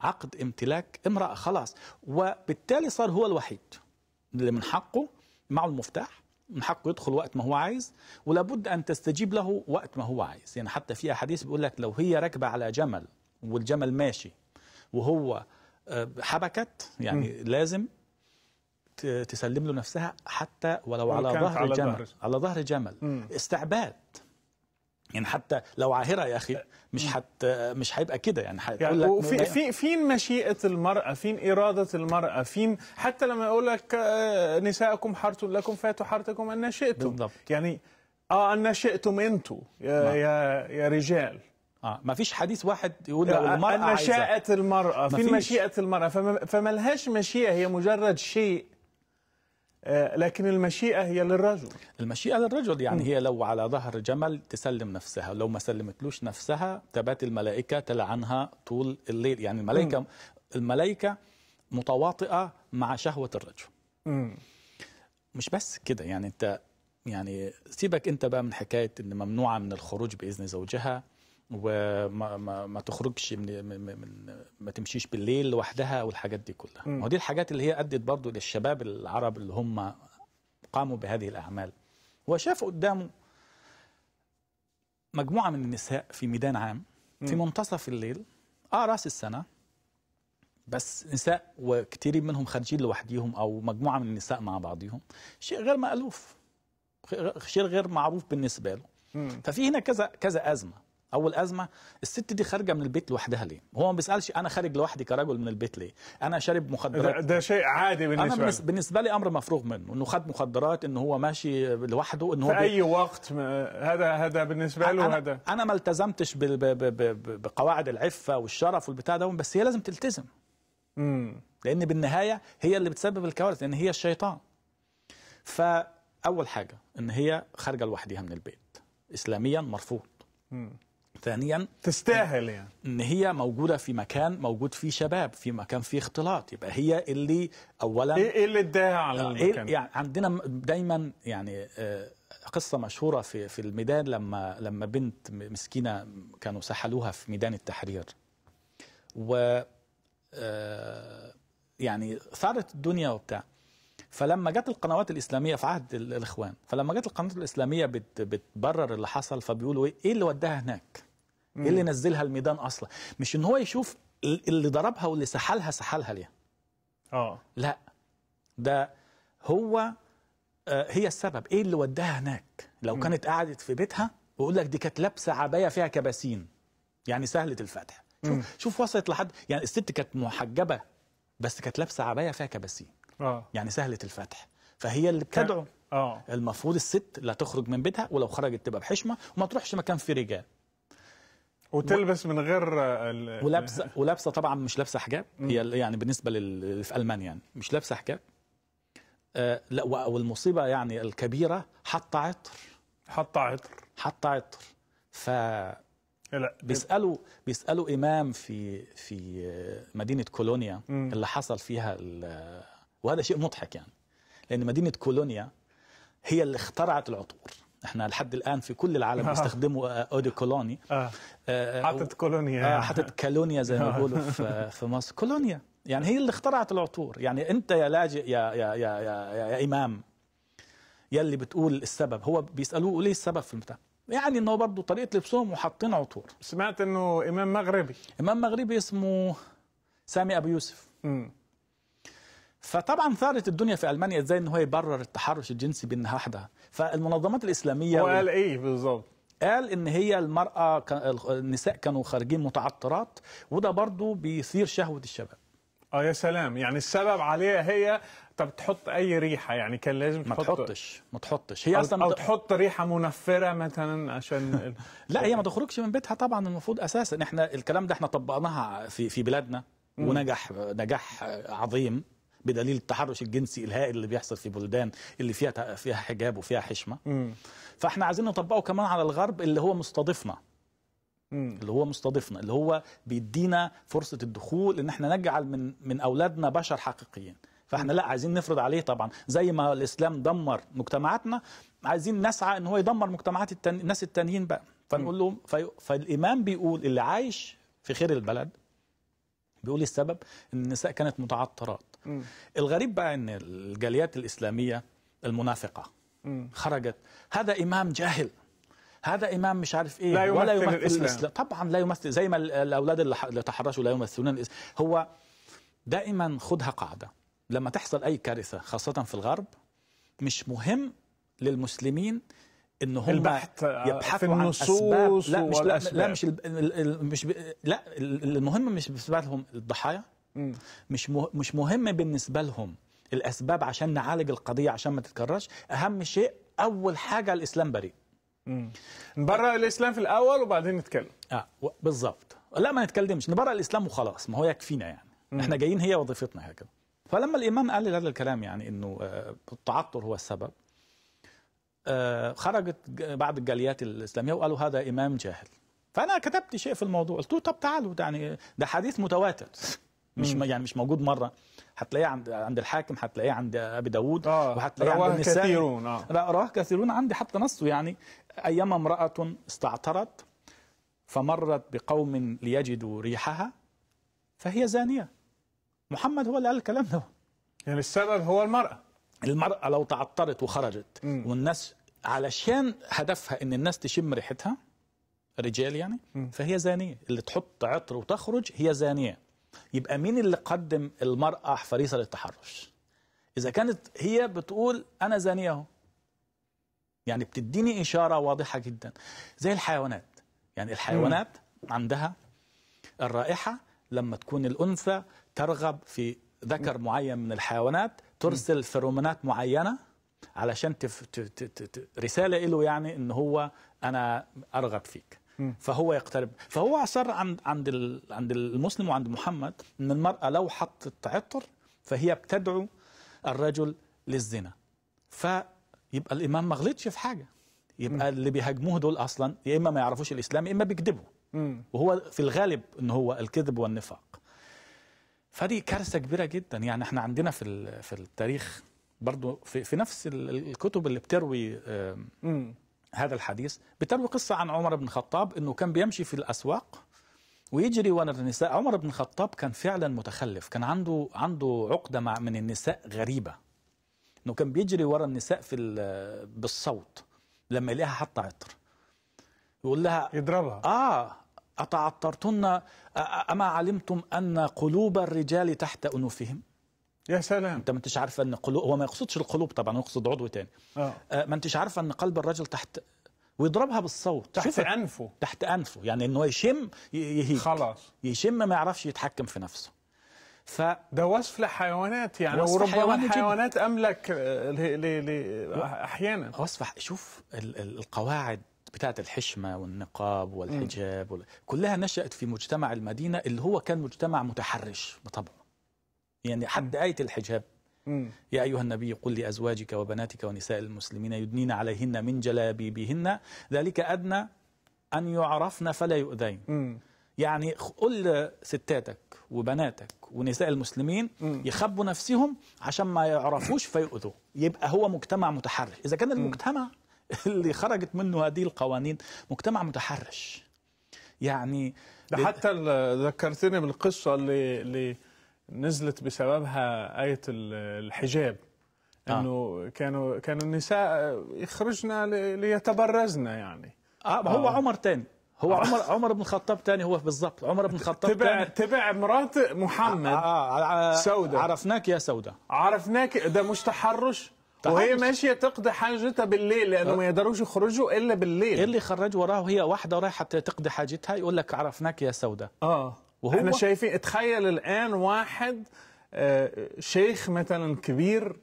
عقد امتلاك امرأة خلاص وبالتالي صار هو الوحيد اللي من حقه معه المفتاح من حقه يدخل وقت ما هو عايز ولابد أن تستجيب له وقت ما هو عايز يعني حتى في أحاديث بيقول لك لو هي راكبة على جمل والجمل ماشي وهو آه، حبكت يعني م. لازم تسلم له نفسها حتى ولو على ظهر على جمل ظهر. على ظهر جمل م. استعباد يعني حتى لو عاهره يا اخي مش حت مش هيبقى كده يعني هتقول يعني لك وفي في فين مشيئه المراه فين اراده المراه فين حتى لما يقول لك آه، نساءكم حرث لكم فاتوا حرثكم ان شئتم بالضبط. يعني اه ان شئتم انتم يا, نعم. يا يا رجال اه ما فيش حديث واحد يقول لو آه، المراه ان شاءت المراه فين مشيئه المراه فما لهاش مشيئه هي مجرد شيء آه، لكن المشيئة هي للرجل المشيئة للرجل يعني م. هي لو على ظهر جمل تسلم نفسها لو ما سلمتلوش نفسها تبات الملائكة تلعنها طول الليل يعني الملائكة الملائكة متواطئة مع شهوة الرجل م. مش بس كده يعني انت يعني سيبك انت بقى من حكاية ان ممنوعة من الخروج بإذن زوجها وما ما, ما تخرجش من, من ما تمشيش بالليل لوحدها والحاجات دي كلها ما دي الحاجات اللي هي ادت برضو للشباب العرب اللي هم قاموا بهذه الاعمال وشاف قدامه مجموعه من النساء في ميدان عام في منتصف الليل اه راس السنه بس نساء وكثيرين منهم خارجين لوحديهم او مجموعه من النساء مع بعضهم شيء غير مألوف شيء غير معروف بالنسبه له ففي هنا كذا كذا ازمه اول ازمه الست دي خارجه من البيت لوحدها ليه هو ما بيسالش انا خارج لوحدي كرجل من البيت ليه انا شارب مخدرات ده, شيء عادي بالنسبه انا بالنسبه لي امر مفروغ منه انه خد مخدرات ان هو ماشي لوحده ان هو في اي وقت هذا هذا بالنسبه له هذا انا ما التزمتش بقواعد العفه والشرف والبتاع ده بس هي لازم تلتزم امم لان بالنهايه هي اللي بتسبب الكوارث لان هي الشيطان فاول حاجه ان هي خارجه لوحدها من البيت اسلاميا مرفوض امم ثانيا تستاهل يعني ان هي موجوده في مكان موجود فيه شباب في مكان فيه اختلاط يبقى هي اللي اولا ايه, إيه اللي اداها على آه، المكان إيه، يعني عندنا دايما يعني آه، قصة مشهورة في في الميدان لما لما بنت مسكينة كانوا سحلوها في ميدان التحرير و آه، يعني ثارت الدنيا وبتاع فلما جت القنوات الاسلاميه في عهد الاخوان فلما جت القنوات الاسلاميه بت بتبرر اللي حصل فبيقولوا ايه, إيه اللي وداها هناك ايه اللي نزلها الميدان اصلا مش ان هو يشوف اللي ضربها واللي سحلها سحلها ليه اه لا ده هو آه، هي السبب ايه اللي وداها هناك لو كانت قعدت في بيتها بقول لك دي كانت لابسه عبايه فيها كباسين يعني سهله الفتح شوف, شوف وصلت لحد يعني الست كانت محجبه بس كانت لابسه عبايه فيها كباسين آه. يعني سهله الفتح فهي اللي بتدعو اه المفروض الست لا تخرج من بيتها ولو خرجت تبقى بحشمه وما تروحش مكان فيه رجال وتلبس من غير ال... ولابسه ولابسه طبعا مش لابسه حجاب هي يعني بالنسبه لل... في المانيا يعني مش لابسه حجاب آه لا والمصيبه يعني الكبيره حط عطر حط عطر حط عطر ف بيسالوا بيسالوا امام في في مدينه كولونيا اللي حصل فيها وهذا شيء مضحك يعني لأن مدينة كولونيا هي اللي اخترعت العطور احنا لحد الان في كل العالم بيستخدموا آه، اودي كولوني آه. آه. آه، حطت كولونيا آه حطت كالونيا زي ما بيقولوا في, في مصر كولونيا يعني هي اللي اخترعت العطور يعني انت يا لاجئ يا يا يا يا, يا يا امام يلي بتقول السبب هو بيسالوه ليه السبب في البتاع يعني انه برضه طريقه لبسهم وحاطين عطور سمعت انه امام مغربي امام مغربي اسمه سامي ابو يوسف امم فطبعا ثارت الدنيا في المانيا ازاي ان هو يبرر التحرش الجنسي بانها واحده فالمنظمات الاسلاميه هو قال ايه بالظبط قال ان هي المراه النساء كانوا خارجين متعطرات وده برضه بيثير شهوه الشباب اه يا سلام يعني السبب عليها هي طب تحط اي ريحه يعني كان لازم تحط ما تحطش ما تحطش هي أو اصلا أو تحط ريحه منفره مثلا عشان لا هي ما تخرجش من بيتها طبعا المفروض اساسا احنا الكلام ده احنا طبقناها في في بلادنا ونجح نجاح عظيم بدليل التحرش الجنسي الهائل اللي بيحصل في بلدان اللي فيها فيها حجاب وفيها حشمه م. فاحنا عايزين نطبقه كمان على الغرب اللي هو مستضيفنا اللي هو مستضيفنا اللي هو بيدينا فرصه الدخول ان احنا نجعل من من اولادنا بشر حقيقيين فاحنا لا عايزين نفرض عليه طبعا زي ما الاسلام دمر مجتمعاتنا عايزين نسعى ان هو يدمر مجتمعات التاني الناس التانيين بقى فنقول لهم فالامام بيقول اللي عايش في خير البلد بيقول السبب ان النساء كانت متعطرات م. الغريب بقى ان الجاليات الاسلاميه المنافقه م. خرجت هذا امام جاهل هذا امام مش عارف ايه لا يمثل ولا يمثل الإسلام. الاسلام طبعا لا يمثل زي ما الاولاد اللي تحرشوا لا يمثلون الاسلام هو دائما خدها قاعده لما تحصل اي كارثه خاصه في الغرب مش مهم للمسلمين ان هم البحث يبحثوا في النصوص عن اسباب لا مش لا, لا مش لا المهم مش بالنسبه لهم الضحايا مش مش مهم بالنسبه لهم الاسباب عشان نعالج القضيه عشان ما تتكررش اهم شيء اول حاجه الاسلام بريء نبرر الاسلام في الاول وبعدين نتكلم اه بالظبط لا ما نتكلمش نبرر الاسلام وخلاص ما هو يكفينا يعني مم. احنا جايين هي وظيفتنا هكذا فلما الامام قال هذا الكلام يعني انه آه، التعطر هو السبب آه، خرجت بعض الجاليات الاسلاميه وقالوا هذا امام جاهل فانا كتبت شيء في الموضوع قلت له طب تعالوا يعني ده حديث متواتر مش يعني مش موجود مره هتلاقيه عند عند الحاكم هتلاقيه عند ابي داوود آه. وهتلاقيه عند النساء كثيرون آه. لا رواه كثيرون عندي حتى نصه يعني ايما امراه استعترت فمرت بقوم ليجدوا ريحها فهي زانيه محمد هو اللي قال الكلام ده يعني السبب هو المراه المراه لو تعطرت وخرجت مم. والناس علشان هدفها ان الناس تشم ريحتها رجال يعني مم. فهي زانيه اللي تحط عطر وتخرج هي زانيه يبقى مين اللي قدم المرأة فريسة للتحرش إذا كانت هي بتقول أنا زانية أهو يعني بتديني إشارة واضحة جدا زي الحيوانات يعني الحيوانات عندها الرائحة لما تكون الأنثى ترغب في ذكر معين من الحيوانات ترسل فيرومونات معينة علشان تف... ت... ت... ت... رسالة له يعني إن هو أنا أرغب فيك فهو يقترب فهو اصر عند عند عند المسلم وعند محمد ان المراه لو حطت عطر فهي بتدعو الرجل للزنا فيبقى الامام ما غلطش في حاجه يبقى م. اللي بيهاجموه دول اصلا يا اما ما يعرفوش الاسلام يا اما بيكذبوا وهو في الغالب ان هو الكذب والنفاق فدي كارثه كبيره جدا يعني احنا عندنا في في التاريخ برضو في, في نفس الكتب اللي بتروي هذا الحديث بتروي قصة عن عمر بن الخطاب أنه كان بيمشي في الأسواق ويجري وانا النساء عمر بن الخطاب كان فعلا متخلف كان عنده عنده عقدة مع من النساء غريبة أنه كان بيجري ورا النساء في بالصوت لما يلاقيها حاطة عطر يقول لها يضربها آه أتعطرتن أما علمتم أن قلوب الرجال تحت أنوفهم يا سلام انت ما انتش عارفه ان قلوب هو ما يقصدش القلوب طبعا يقصد عضو تاني اه, آه، ما انتش عارفه ان قلب الرجل تحت ويضربها بالصوت تحت انفه تحت انفه يعني ان هو يشم يهيج خلاص يشم ما يعرفش يتحكم في نفسه ف ده وصف لحيوانات يعني وصف وربما حيوان املك آه، احيانا وصف شوف القواعد بتاعت الحشمه والنقاب والحجاب كلها نشات في مجتمع المدينه اللي هو كان مجتمع متحرش بطبعه يعني حد آية الحجاب يا أيها النبي قل لأزواجك وبناتك ونساء المسلمين يدنين عليهن من جلابيبهن ذلك أدنى أن يعرفن فلا يؤذين يعني قل ستاتك وبناتك ونساء المسلمين يخبوا نفسهم عشان ما يعرفوش فيؤذوا يبقى هو مجتمع متحرش إذا كان المجتمع اللي خرجت منه هذه القوانين مجتمع متحرش يعني ده حتى ذكرتني بالقصه اللي, اللي نزلت بسببها آية الحجاب آه. انه آه. كانوا كانوا النساء يخرجنا ليتبرزن يعني اه هو آه. عمر تاني هو آه. عمر عمر بن الخطاب تاني هو بالضبط عمر بن الخطاب تبع تبع مرات محمد آه،, آه آه سودة عرفناك يا سودة عرفناك ده مش تحرش طيب. وهي ماشيه تقضي حاجتها بالليل لانه ما يقدروش يخرجوا الا بالليل اللي خرج وراه هي واحده رايحه تقضي حاجتها يقول لك عرفناك يا سودة اه وهو احنا شايفين تخيل الان واحد آه، شيخ مثلا كبير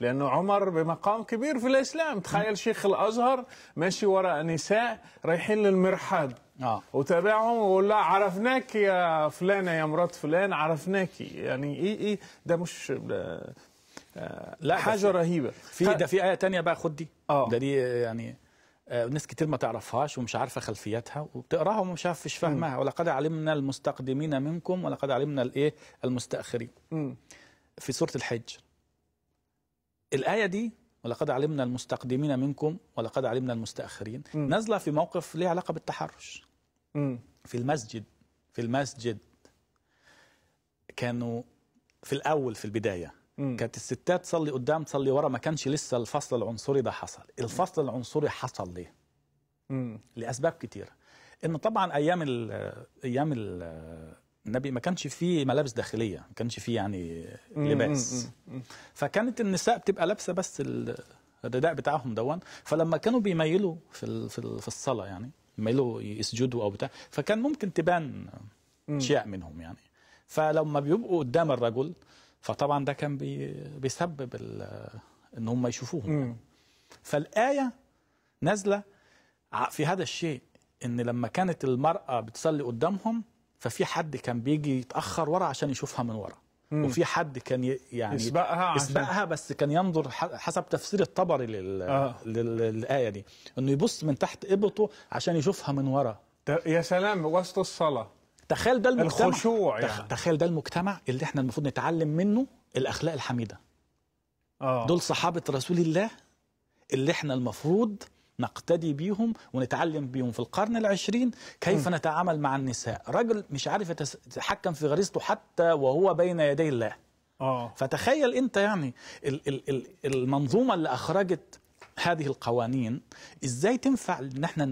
لانه عمر بمقام كبير في الاسلام تخيل شيخ الازهر ماشي وراء نساء رايحين للمرحاض آه. وتابعهم ويقول لها عرفناك يا فلانه يا مرات فلان عرفناك يعني ايه ايه ده مش ده آه، لا حاجه رهيبه في ده في ايه تانية بقى خد دي آه. ده دي يعني آه، ناس كتير ما تعرفهاش ومش عارفه خلفياتها وبتقراها ومش عارف فاهمها ولقد علمنا المستقدمين منكم ولقد علمنا الايه المستاخرين م. في سوره الحج الايه دي ولقد علمنا المستقدمين منكم ولقد علمنا المستاخرين نازله في موقف ليه علاقه بالتحرش م. في المسجد في المسجد كانوا في الاول في البدايه مم. كانت الستات تصلي قدام تصلي ورا ما كانش لسه الفصل العنصري ده حصل الفصل مم. العنصري حصل ليه مم. لاسباب كتير انه طبعا ايام الـ ايام الـ النبي ما كانش فيه ملابس داخليه ما كانش فيه يعني لباس مم. مم. فكانت النساء بتبقى لابسه بس الرداء بتاعهم دون فلما كانوا بيميلوا في في في الصلاه يعني ميلوا يسجدوا او بتاع فكان ممكن تبان اشياء منهم يعني فلما بيبقوا قدام الرجل فطبعا ده كان بي بيسبب ان هم يشوفوهم فالايه نازله في هذا الشيء ان لما كانت المراه بتصلي قدامهم ففي حد كان بيجي يتاخر ورا عشان يشوفها من ورا مم. وفي حد كان يعني يسبقها عشان. يسبقها بس كان ينظر حسب تفسير الطبري لل... آه. لل... للايه دي انه يبص من تحت ابطه عشان يشوفها من ورا يا سلام وسط الصلاه تخيل ده المجتمع الخشوع يعني. تخيل ده المجتمع اللي احنا المفروض نتعلم منه الاخلاق الحميده آه. دول صحابه رسول الله اللي احنا المفروض نقتدي بيهم ونتعلم بيهم في القرن العشرين كيف م. نتعامل مع النساء رجل مش عارف يتحكم في غريزته حتى وهو بين يدي الله آه. فتخيل انت يعني المنظومه اللي اخرجت هذه القوانين ازاي تنفع ان احنا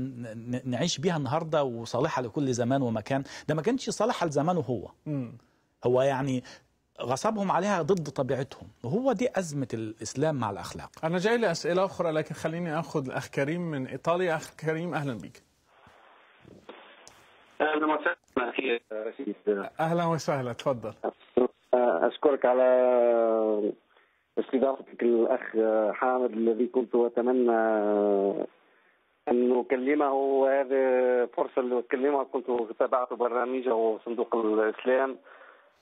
نعيش بيها النهارده وصالحه لكل زمان ومكان ده ما كانش صالحه لزمانه هو هو يعني غصبهم عليها ضد طبيعتهم وهو دي أزمة الإسلام مع الأخلاق أنا جاي لأسئلة أخرى لكن خليني أخذ الأخ كريم من إيطاليا أخ كريم أهلا بك أهلا وسهلا أخي أهلا وسهلا تفضل أشكرك على استضافتك الاخ حامد الذي كنت اتمنى ان اكلمه وهذه فرصه لاكلمه كنت تابعت برنامجه صندوق الاسلام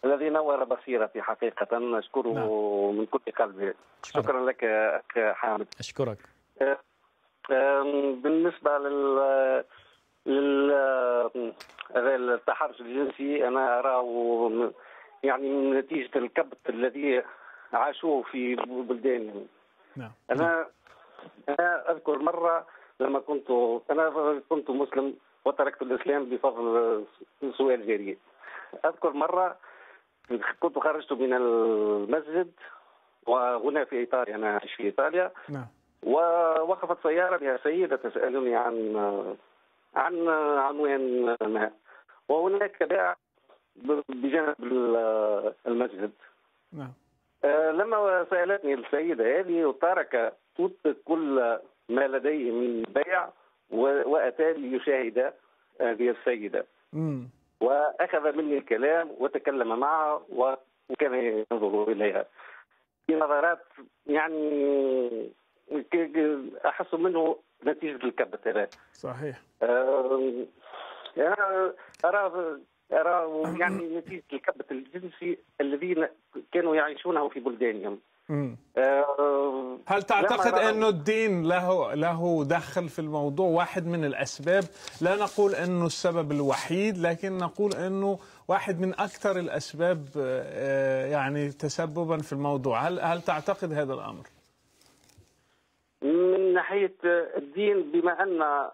الذي نور بصيرتي حقيقه اشكره نعم. من كل قلبي شكرا, شكرا لك اخ حامد اشكرك أه، بالنسبه لل لل التحرش الجنسي انا اراه يعني من نتيجه الكبت الذي عاشوه في بلدانهم نعم انا انا اذكر مره لما كنت انا كنت مسلم وتركت الاسلام بفضل سؤال جارية اذكر مره كنت خرجت من المسجد وهنا في ايطاليا انا عايش في ايطاليا نعم ووقفت سياره بها سيده تسالني عن عن عنوان ما وهناك بيع بجانب المسجد نعم آه، لما سألتني السيدة هذه ترك كل ما لديه من بيع وأتى ليشاهد هذه السيدة وأخذ مني الكلام وتكلم معها وكان ينظر إليها في نظرات يعني أحس منه نتيجة الكبت هذا صحيح آه، يعني أرى راهو يعني نتيجه الكبت الجنسي الذين كانوا يعيشونه في بلدانهم آه، هل تعتقد أن الدين له له دخل في الموضوع واحد من الاسباب لا نقول انه السبب الوحيد لكن نقول انه واحد من اكثر الاسباب آه، آه، يعني تسببا في الموضوع هل هل تعتقد هذا الامر من ناحيه الدين بما ان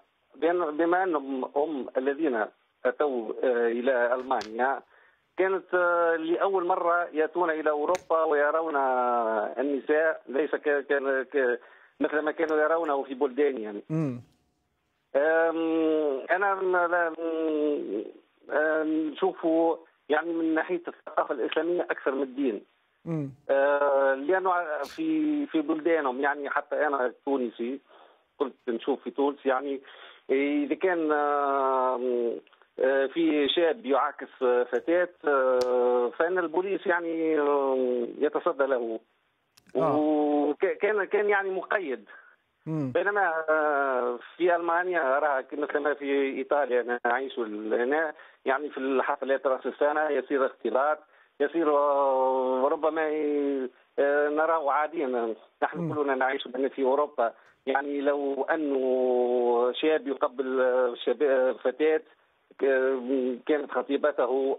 بما انهم هم الذين أتوا آه، إلى ألمانيا كانت آه، لأول مرة يأتون إلى أوروبا ويرون النساء ليس مثل ما كانوا يرونه في بلدانهم يعني. أنا نشوف يعني من ناحية الثقافة الإسلامية أكثر من الدين. آه، لأنه في في بلدانهم يعني حتى أنا تونسي كنت نشوف في تونس يعني إذا كان آه، في شاب يعاكس فتاة آه، فإن البوليس يعني آه، يتصدى له وكان كان يعني مقيد بينما في المانيا راه مثل ما في ايطاليا نعيش هنا يعني في الحفلات راس السنه يصير اختلاط يصير ربما نراه عاديا نحن كلنا نعيش في اوروبا يعني لو انه شاب يقبل شباب فتاه كانت خطيبته او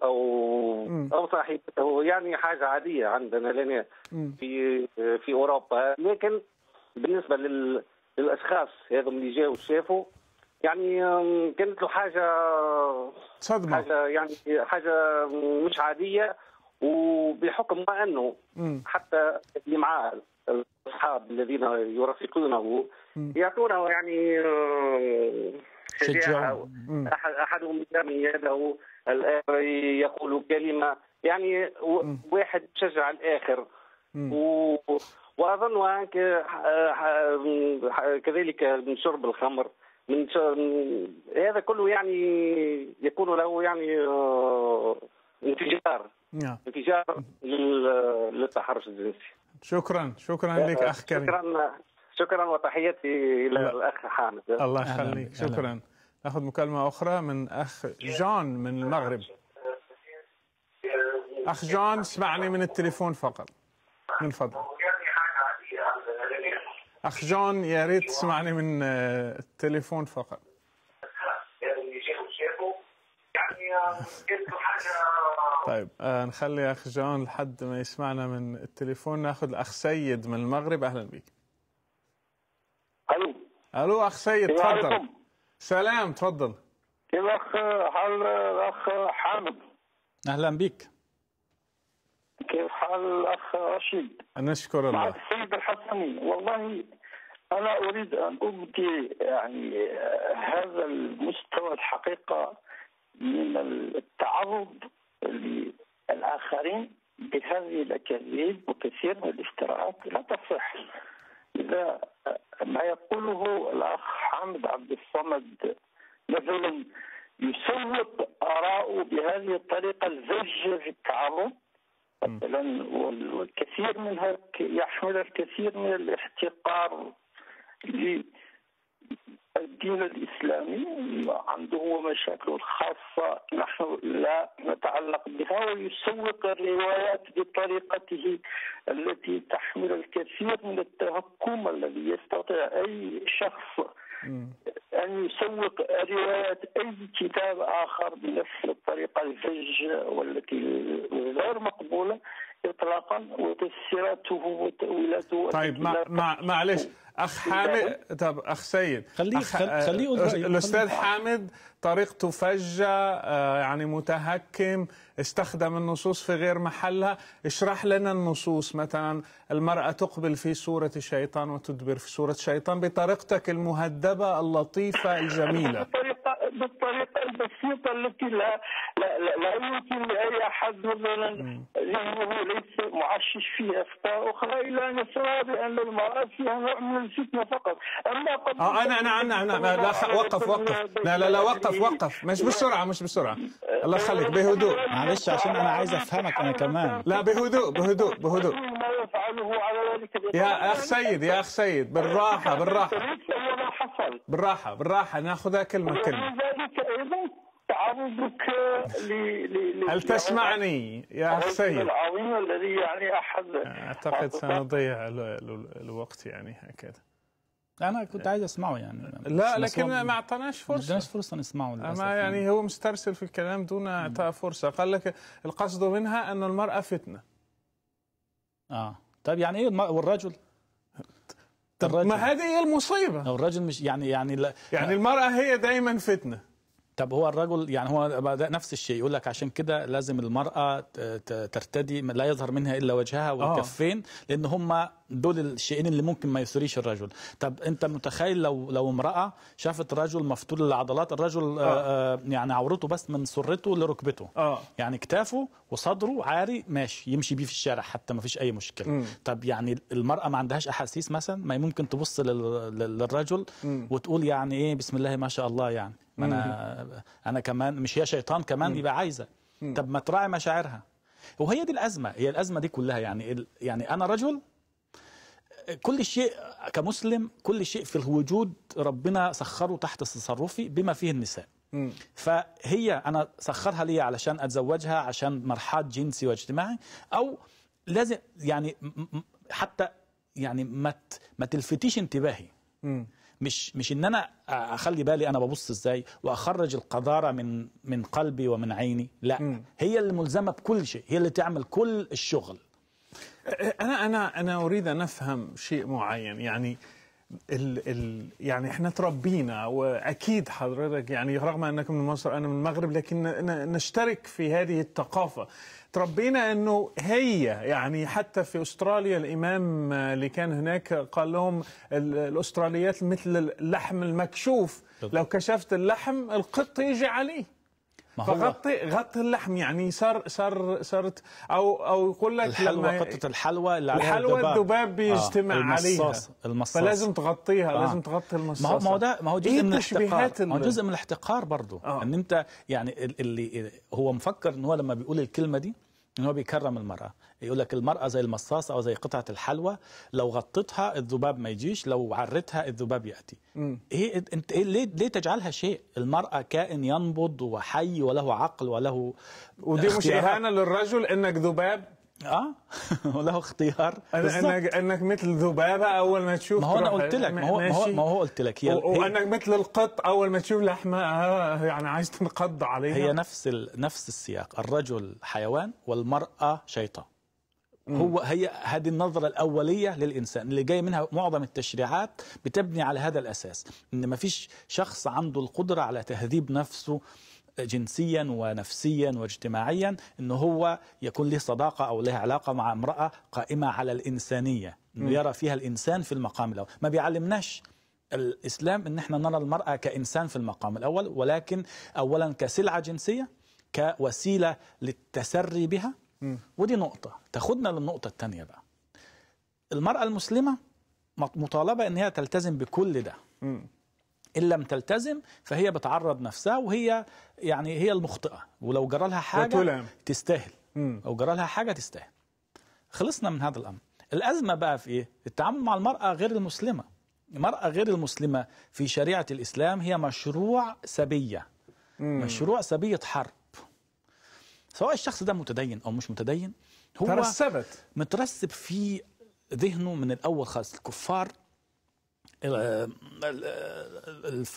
او صاحبته يعني حاجه عاديه عندنا لنا في في اوروبا لكن بالنسبه لل للاشخاص هذو اللي جاوا شافوا يعني كانت له حاجه صدمه حاجه يعني حاجه مش عاديه وبحكم ما انه حتى اللي معاه الاصحاب الذين يرافقونه يعطونه يعني شجعوا احدهم يرمي يده الاخر يقول كلمه يعني واحد شجع الاخر و... واظن آه، كذلك من شرب الخمر من هذا كله يعني يكون له يعني آه، انفجار نعم. انفجار للتحرش الجنسي شكرا شكرا لك اخ كريم شكرا شكرا وتحياتي للاخ حامد الله يخليك شكرا ناخذ مكالمه اخرى من اخ جون من المغرب اخ جون اسمعني من التليفون فقط من فضلك اخ جون يا ريت تسمعني من آه، التليفون فقط طيب آه نخلي اخ جون لحد ما يسمعنا من التليفون ناخذ الاخ سيد من المغرب اهلا بك الو اخ سيد تفضل سلام تفضل الاخ حال الاخ حامد اهلا بك كيف حال الاخ رشيد نشكر الله معك السيد الحسني والله انا اريد ان ابدي يعني هذا المستوى الحقيقه من التعرض للاخرين بهذه الاكاذيب وكثير من الافتراءات لا تصح اذا ما يقوله الأخ حمد عبد الصمد مثلا يسوق آراءه بهذه الطريقة الزجة في التعامل مثلا والكثير من يحمل الكثير من الاحتقار الدين الإسلامي عنده مشاكل خاصة نحن لا نتعلق بها ويسوق الروايات بطريقته التي تحمل الكثير من التهكم الذي يستطيع أي شخص أن يسوق روايات أي كتاب آخر بنفس الطريقة الفج والتي غير مقبولة اطلاقا وتفسيراته وتاويلاته طيب مع مع معلش اخ حامد طب اخ سيد خليه أخ... خليه آه، الاستاذ حامد طريقته آه، فجه يعني متهكم استخدم النصوص في غير محلها اشرح لنا النصوص مثلا المراه تقبل في سوره الشيطان وتدبر في سوره الشيطان بطريقتك المهذبه اللطيفه الجميله بالطريقه البسيطه التي لا لا, لا, لا يمكن لاي احد مثلا لانه ليس معشش في افكار اخرى الا ان بان المراه فيها نوع من الفتنه فقط اما قبل آه أنا, انا انا انا انا لا وقف وقف لا لا لا وقف وقف مش بسرعه مش بسرعه الله يخليك بهدوء معلش عشان انا عايز افهمك انا كمان لا بهدوء بهدوء بهدوء ما يفعله على ذلك يا اخ سيد يا اخ سيد بالراحه بالراحه الحصل بالراحه بالراحه ناخذها كلمه كلمه ذلك ايضا تعرضك ل هل تسمعني يا سيد العظيم الذي يعني احد اعتقد سنضيع الوقت يعني هكذا انا كنت عايز اسمعه يعني لا لكن ما اعطاناش فرصه ما اعطاناش فرصه نسمعه للاسف أما يعني. يعني هو مسترسل في الكلام دون اعطاء فرصه قال لك القصد منها ان المراه فتنه اه طيب يعني ايه والرجل طب ما هذه هي المصيبه الرجل مش يعني يعني لا يعني المراه هي دايما فتنه طب هو الرجل يعني هو نفس الشيء يقول لك عشان كده لازم المرأة ترتدي لا يظهر منها إلا وجهها آه. والكفين لأن هم دول الشيئين اللي ممكن ما يثريش الرجل طب أنت متخيل لو لو امرأة شافت رجل مفتول العضلات الرجل آه. آه،, آه. يعني عورته بس من سرته لركبته يعني كتافه وصدره عاري ماشي يمشي بيه في الشارع حتى ما فيش أي مشكلة م. طب يعني المرأة ما عندهاش أحاسيس مثلا ما ممكن تبص للرجل م. وتقول يعني إيه بسم الله ما شاء الله يعني ما انا انا كمان مش هي شيطان كمان يبقى عايزه طب ما تراعي مشاعرها وهي دي الازمه هي الازمه دي كلها يعني يعني انا رجل كل شيء كمسلم كل شيء في الوجود ربنا سخره تحت تصرفي بما فيه النساء مم. فهي انا سخرها لي علشان اتزوجها عشان مرحاض جنسي واجتماعي او لازم يعني حتى يعني ما ما تلفتيش انتباهي مم. مش مش ان انا اخلي بالي انا ببص ازاي واخرج القذاره من من قلبي ومن عيني لا م. هي اللي ملزمه بكل شيء هي اللي تعمل كل الشغل انا انا انا اريد ان افهم شيء معين يعني ال ال يعني احنا تربينا واكيد حضرتك يعني رغم انك من مصر انا من المغرب لكن نشترك في هذه الثقافه تربينا انه هي يعني حتى في استراليا الامام اللي كان هناك قال لهم الاستراليات مثل اللحم المكشوف لو كشفت اللحم القط يجي عليه فغطي غطي اللحم يعني صار صار صارت او او يقول لك الحلوى قطه الحلوى اللي عليها الحلوى الذباب, آه، بيجتمع آه عليها المصاص فلازم تغطيها آه لازم تغطي المصاص ما هو ده ما هو جزء إيه من الاحتقار ما هو جزء من الاحتقار برضه آه ان انت يعني اللي هو مفكر ان هو لما بيقول الكلمه دي ان هو بيكرم المراه يقول لك المرأة زي المصاص أو زي قطعة الحلوى لو غطتها الذباب ما يجيش لو عرتها الذباب يأتي إيه أنت إيه ليه, ليه تجعلها شيء المرأة كائن ينبض وحي وله عقل وله ودي مش إهانة للرجل إنك ذباب اه وله اختيار انك انك مثل ذبابه اول ما تشوف ما هو انا قلت لك ما هو ما هو, ما هو قلت لك هي وانك مثل القط اول ما تشوف آه يعني عايز تنقض عليها هي نفس ال... نفس السياق الرجل حيوان والمراه شيطان هو هي هذه النظرة الأولية للإنسان اللي جاي منها معظم التشريعات بتبني على هذا الأساس إن ما فيش شخص عنده القدرة على تهذيب نفسه جنسيا ونفسيا واجتماعيا إن هو يكون له صداقة أو له علاقة مع امرأة قائمة على الإنسانية إنه يرى فيها الإنسان في المقام الأول ما بيعلمناش الإسلام إن احنا نرى المرأة كإنسان في المقام الأول ولكن أولا كسلعة جنسية كوسيلة للتسري بها ودي نقطة تاخدنا للنقطة الثانية بقى المرأة المسلمة مطالبة ان هي تلتزم بكل ده ان لم تلتزم فهي بتعرض نفسها وهي يعني هي المخطئه ولو جرى لها حاجه وتلعم. تستاهل مم. لو جرى لها حاجه تستاهل خلصنا من هذا الامر الازمه بقى في ايه التعامل مع المراه غير المسلمه المراه غير المسلمه في شريعه الاسلام هي مشروع سبيه مم. مشروع سبيه حرب سواء الشخص ده متدين او مش متدين هو ترسبت مترسب في ذهنه من الاول خالص الكفار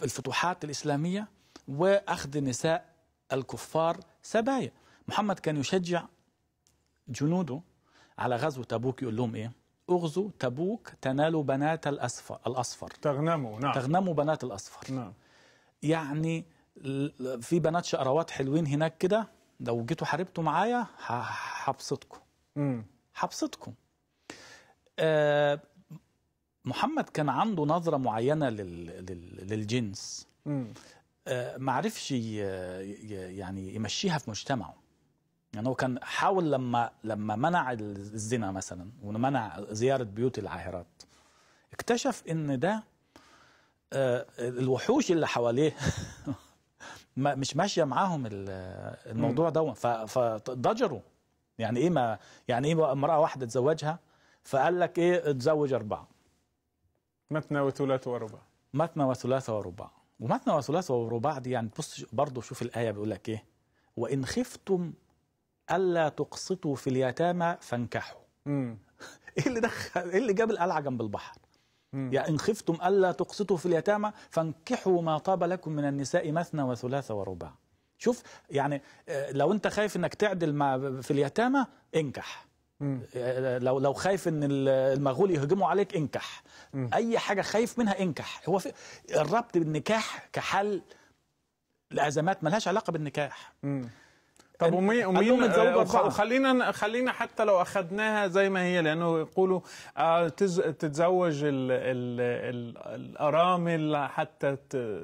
الفتوحات الاسلاميه واخذ نساء الكفار سبايا محمد كان يشجع جنوده على غزو تبوك يقول لهم ايه اغزوا تبوك تنالوا بنات الاصفر الاصفر تغنموا نعم تغنموا بنات الاصفر نعم يعني في بنات شقراوات حلوين هناك كده لو جيتوا حاربتوا معايا هبسطكم هبسطكم آه محمد كان عنده نظره معينه لل... لل... للجنس آه معرفش يعني يمشيها في مجتمعه يعني هو كان حاول لما لما منع الزنا مثلا ومنع زياره بيوت العاهرات اكتشف ان ده آه، الوحوش اللي حواليه ما مش ماشيه معاهم الموضوع ده فضجروا يعني ايه ما يعني ايه امراه واحده تزوجها فقال لك ايه اتزوج اربعه مثنى وثلاث ورباع مثنى وثلاث ورباع ومثنى وثلاث ورباع دي يعني بص برضه شوف الايه بيقول لك ايه وان خفتم الا تقسطوا في اليتامى فانكحوا ايه اللي دخل ايه اللي جاب القلعه جنب البحر يا يعني إن خفتم ألا تقسطوا في اليتامى فانكحوا ما طاب لكم من النساء مثنى وثلاث ورباع شوف يعني آه، لو أنت خايف أنك تعدل مع في اليتامى انكح آه، لو لو خايف ان المغول يهجموا عليك انكح اي حاجه خايف منها انكح هو في الربط بالنكاح كحل لازمات ملهاش علاقه بالنكاح طب ومين ومين آه، خلينا خلينا حتى لو اخذناها زي ما هي لانه يقولوا آه، تتزوج الـ الـ الـ الارامل حتى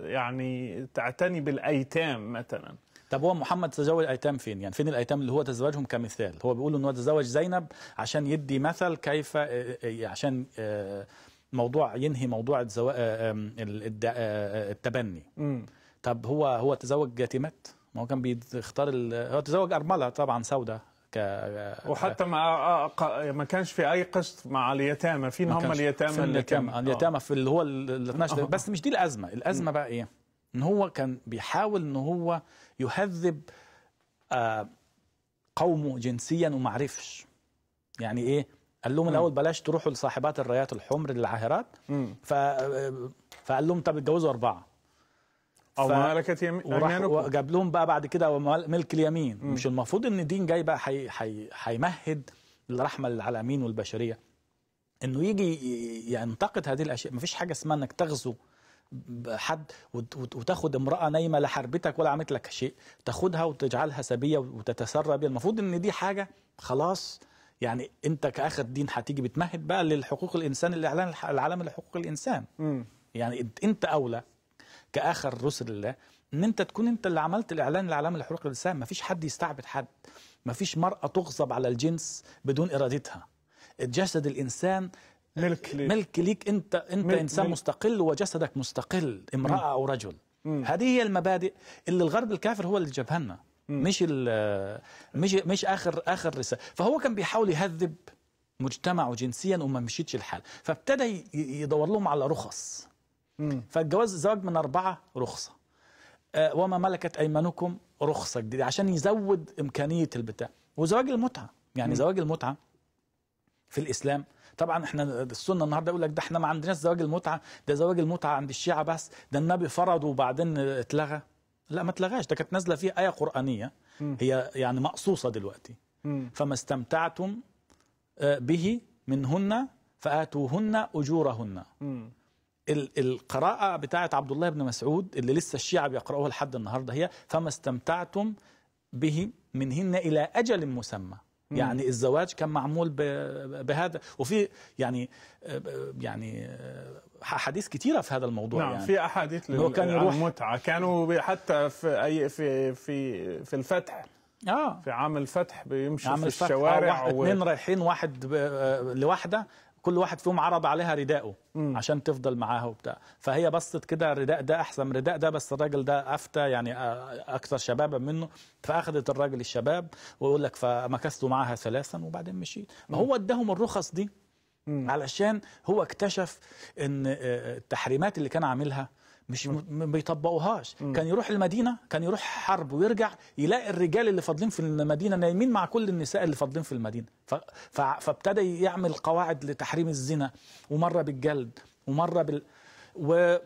يعني تعتني بالايتام مثلا طب هو محمد تزوج ايتام فين يعني فين الايتام اللي هو تزوجهم كمثال هو بيقول ان هو تزوج زينب عشان يدي مثل كيف آه، عشان موضوع ينهي موضوع التبني طب هو هو تزوج جاتمات ما هو كان بيختار هو تزوج ارمله طبعا سوداء ك وحتى ما ما كانش في اي قسط مع اليتامى فين هم اليتامى في اليتامى اليتامى آه. في اللي هو ال 12 بس مش دي الازمه الازمه بقى ايه ان هو كان بيحاول ان هو يهذب آه، قومه جنسيا وما عرفش يعني ايه قال لهم الاول بلاش تروحوا لصاحبات الرايات الحمر العاهرات ف آه، فقال لهم طب اتجوزوا اربعه او ف... يمين يم... ايمانكم وجاب لهم بقى بعد كده ملك اليمين مم. مش المفروض ان الدين جاي بقى هيمهد حي... حي... حيمهد للرحمه للعالمين والبشريه انه يجي ينتقد هذه الاشياء مفيش حاجه اسمها انك تغزو حد وتاخد امرأة نايمة لا ولا عملت لك شيء تاخدها وتجعلها سبية وتتسرى بيها المفروض ان دي حاجة خلاص يعني انت كاخد دين هتيجي بتمهد بقى للحقوق الانسان الاعلان العالمي لحقوق الانسان م. يعني انت اولى كاخر رسل الله ان انت تكون انت اللي عملت الاعلان لعلام الحروق ما فيش حد يستعبد حد ما فيش مراه تغصب على الجنس بدون ارادتها جسد الانسان ملك ليك ملك ليك انت انت ملك انسان ملك مستقل وجسدك مستقل امراه او رجل هذه هي المبادئ اللي الغرب الكافر هو اللي جابها لنا مش مش مش اخر اخر رساله فهو كان بيحاول يهذب مجتمعه جنسيا وما مشيتش الحال فابتدى يدور لهم على رخص فالجواز الزواج من أربعة رخصة آه، وما ملكت أيمانكم رخصة جديدة عشان يزود إمكانية البتاع وزواج المتعة يعني م. زواج المتعة في الإسلام طبعا احنا السنه النهارده يقول لك ده احنا ما عندناش زواج المتعه ده زواج المتعه عند الشيعه بس ده النبي فرض وبعدين اتلغى لا ما اتلغاش ده كانت نازله فيه ايه قرانيه هي يعني مقصوصه دلوقتي فما استمتعتم آه، به منهن فاتوهن اجورهن القراءة بتاعة عبد الله بن مسعود اللي لسه الشيعة بيقرأوها لحد النهاردة هي فما استمتعتم به منهن إلى أجل مسمى يعني الزواج كان معمول بهذا وفي يعني يعني احاديث كثيره في هذا الموضوع نعم يعني في احاديث لل... كان يروح المتعه كانوا حتى في أي في في في الفتح اه في عام الفتح بيمشوا في الشوارع آه، واحد و... اثنين رايحين واحد ب... آه، لوحده كل واحد فيهم عرض عليها رداءه مم. عشان تفضل معاها وبتاع فهي بصت كده الرداء ده احسن رداء ده بس الراجل ده افتى يعني آه، اكثر شبابا منه فاخذت الراجل الشباب ويقول لك فمكثت معاها ثلاثا وبعدين مشيت ما هو اداهم الرخص دي علشان هو اكتشف ان آه، التحريمات اللي كان عاملها مش ما بيطبقوهاش كان يروح المدينه كان يروح حرب ويرجع يلاقي الرجال اللي فاضلين في المدينه نايمين مع كل النساء اللي فاضلين في المدينه فابتدى يعمل قواعد لتحريم الزنا ومره بالجلد ومره بال و...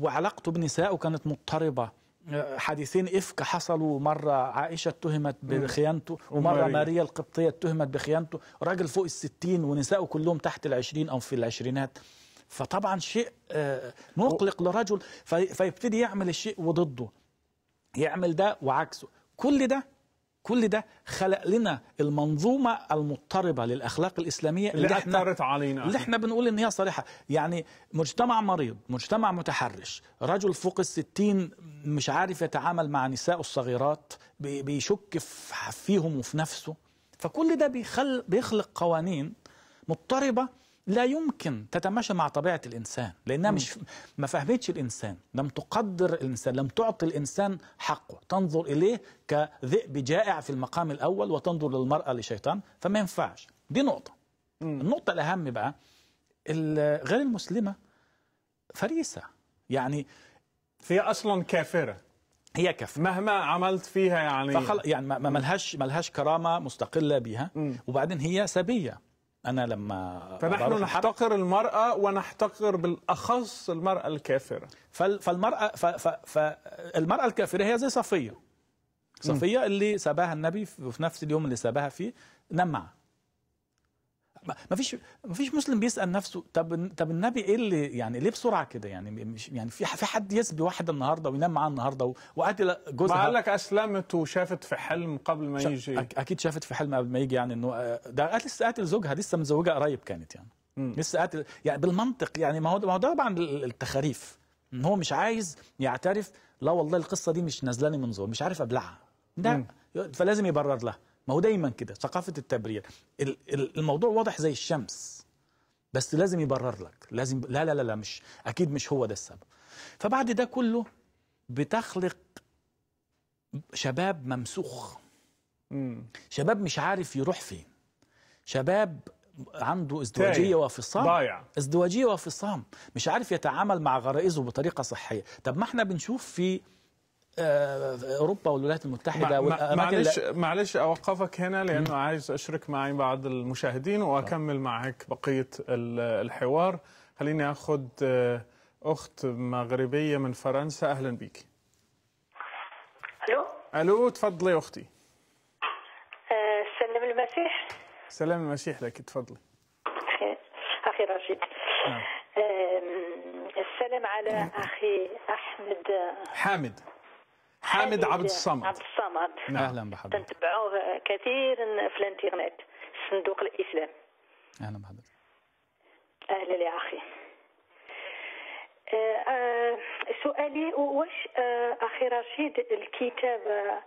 وعلاقته بنسائه كانت مضطربه آه، حديثين إفك حصلوا مرة عائشة اتهمت بخيانته ومرة ماريا القبطية اتهمت بخيانته راجل فوق الستين ونسائه كلهم تحت العشرين أو في العشرينات فطبعا شيء آه، مقلق لرجل فيبتدي يعمل الشيء وضده يعمل ده وعكسه كل ده كل ده خلق لنا المنظومة المضطربة للأخلاق الإسلامية اللي, اللي احنا علينا اللي احنا بنقول إن هي صريحة يعني مجتمع مريض مجتمع متحرش رجل فوق الستين مش عارف يتعامل مع نسائه الصغيرات بيشك فيهم وفي نفسه فكل ده بيخلق قوانين مضطربة لا يمكن تتماشى مع طبيعة الإنسان لأنها مش ما فهمتش الإنسان لم تقدر الإنسان لم تعطي الإنسان حقه تنظر إليه كذئب جائع في المقام الأول وتنظر للمرأة لشيطان فما ينفعش دي نقطة النقطة الأهم بقى غير المسلمة فريسة يعني هي أصلا كافرة هي كافرة مهما عملت فيها يعني فخل... يعني ما ملهاش ملهاش كرامه مستقله بها م. وبعدين هي سبيه انا لما فنحن نحتقر المراه ونحتقر بالاخص المراه الكافره فالمراه فالمراه الكافره هي زي صفيه صفيه اللي سباها النبي في نفس اليوم اللي سباها فيه نمع ما فيش ما فيش مسلم بيسال نفسه طب طب النبي ايه اللي يعني ليه بسرعه كده يعني مش يعني في في حد يسبي واحد النهارده وينام معاه النهارده وقتل جوزها ما قال لك اسلمت وشافت في حلم قبل ما يجي اكيد شافت في حلم قبل ما يجي يعني انه آه، ده لسه قاتل زوجها لسه متزوجه قريب كانت يعني لسه قاتل يعني بالمنطق يعني ما هو ما هو ده طبعا التخاريف ان هو مش عايز يعترف لا والله القصه دي مش نازله لي من زور مش عارف ابلعها ده فلازم يبرر لها ما هو دايما كده ثقافه التبرير الموضوع واضح زي الشمس بس لازم يبرر لك لازم لا لا لا, لا مش اكيد مش هو ده السبب فبعد ده كله بتخلق شباب ممسوخ شباب مش عارف يروح فين شباب عنده ازدواجيه وانفصام ضايع ازدواجيه وانفصام مش عارف يتعامل مع غرائزه بطريقه صحيه طب ما احنا بنشوف في اوروبا والولايات المتحده مع معلش معلش اوقفك هنا لانه عايز اشرك معي بعض المشاهدين واكمل معك بقيه الحوار خليني اخذ آه، اخت مغربيه من فرنسا اهلا بك الو الو تفضلي اختي آه، سلم المسيح سلام المسيح لك تفضلي اخي رشيد نعم. السلام على نعم. اخي احمد حامد حامد عبد الصمد عبد الصمد نعم. اهلا بحضرتك تنتبعوه كثيرا في الانترنت صندوق الاسلام اهلا بحضرتك اهلا يا اخي آه، سؤالي واش آه، اخي رشيد الكتاب آه،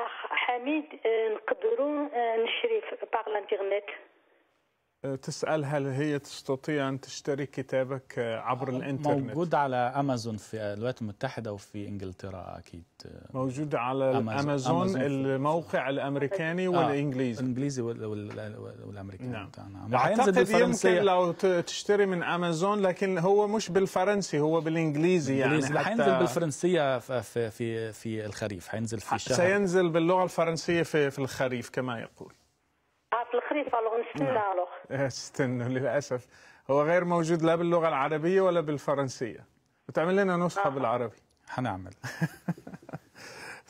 اخ حميد نقدروا نشري باغ الانترنت تسأل هل هي تستطيع أن تشتري كتابك آه، عبر آه، الإنترنت موجود على أمازون في الولايات المتحدة وفي إنجلترا أكيد موجود على أمازون, أمازون الموقع الأمريكاني آه والإنجليزي الإنجليزي والأمريكاني نعم, نعم. أعتقد يمكن لو تشتري من أمازون لكن هو مش بالفرنسي هو بالإنجليزي يعني حينزل بالفرنسية في في في الخريف حينزل في الشهر سينزل باللغة الفرنسية في في الخريف كما يقول نعم. لسنا له استنوا للاسف هو غير موجود لا باللغه العربيه ولا بالفرنسيه بتعمل لنا نسخه آه. بالعربي حنعمل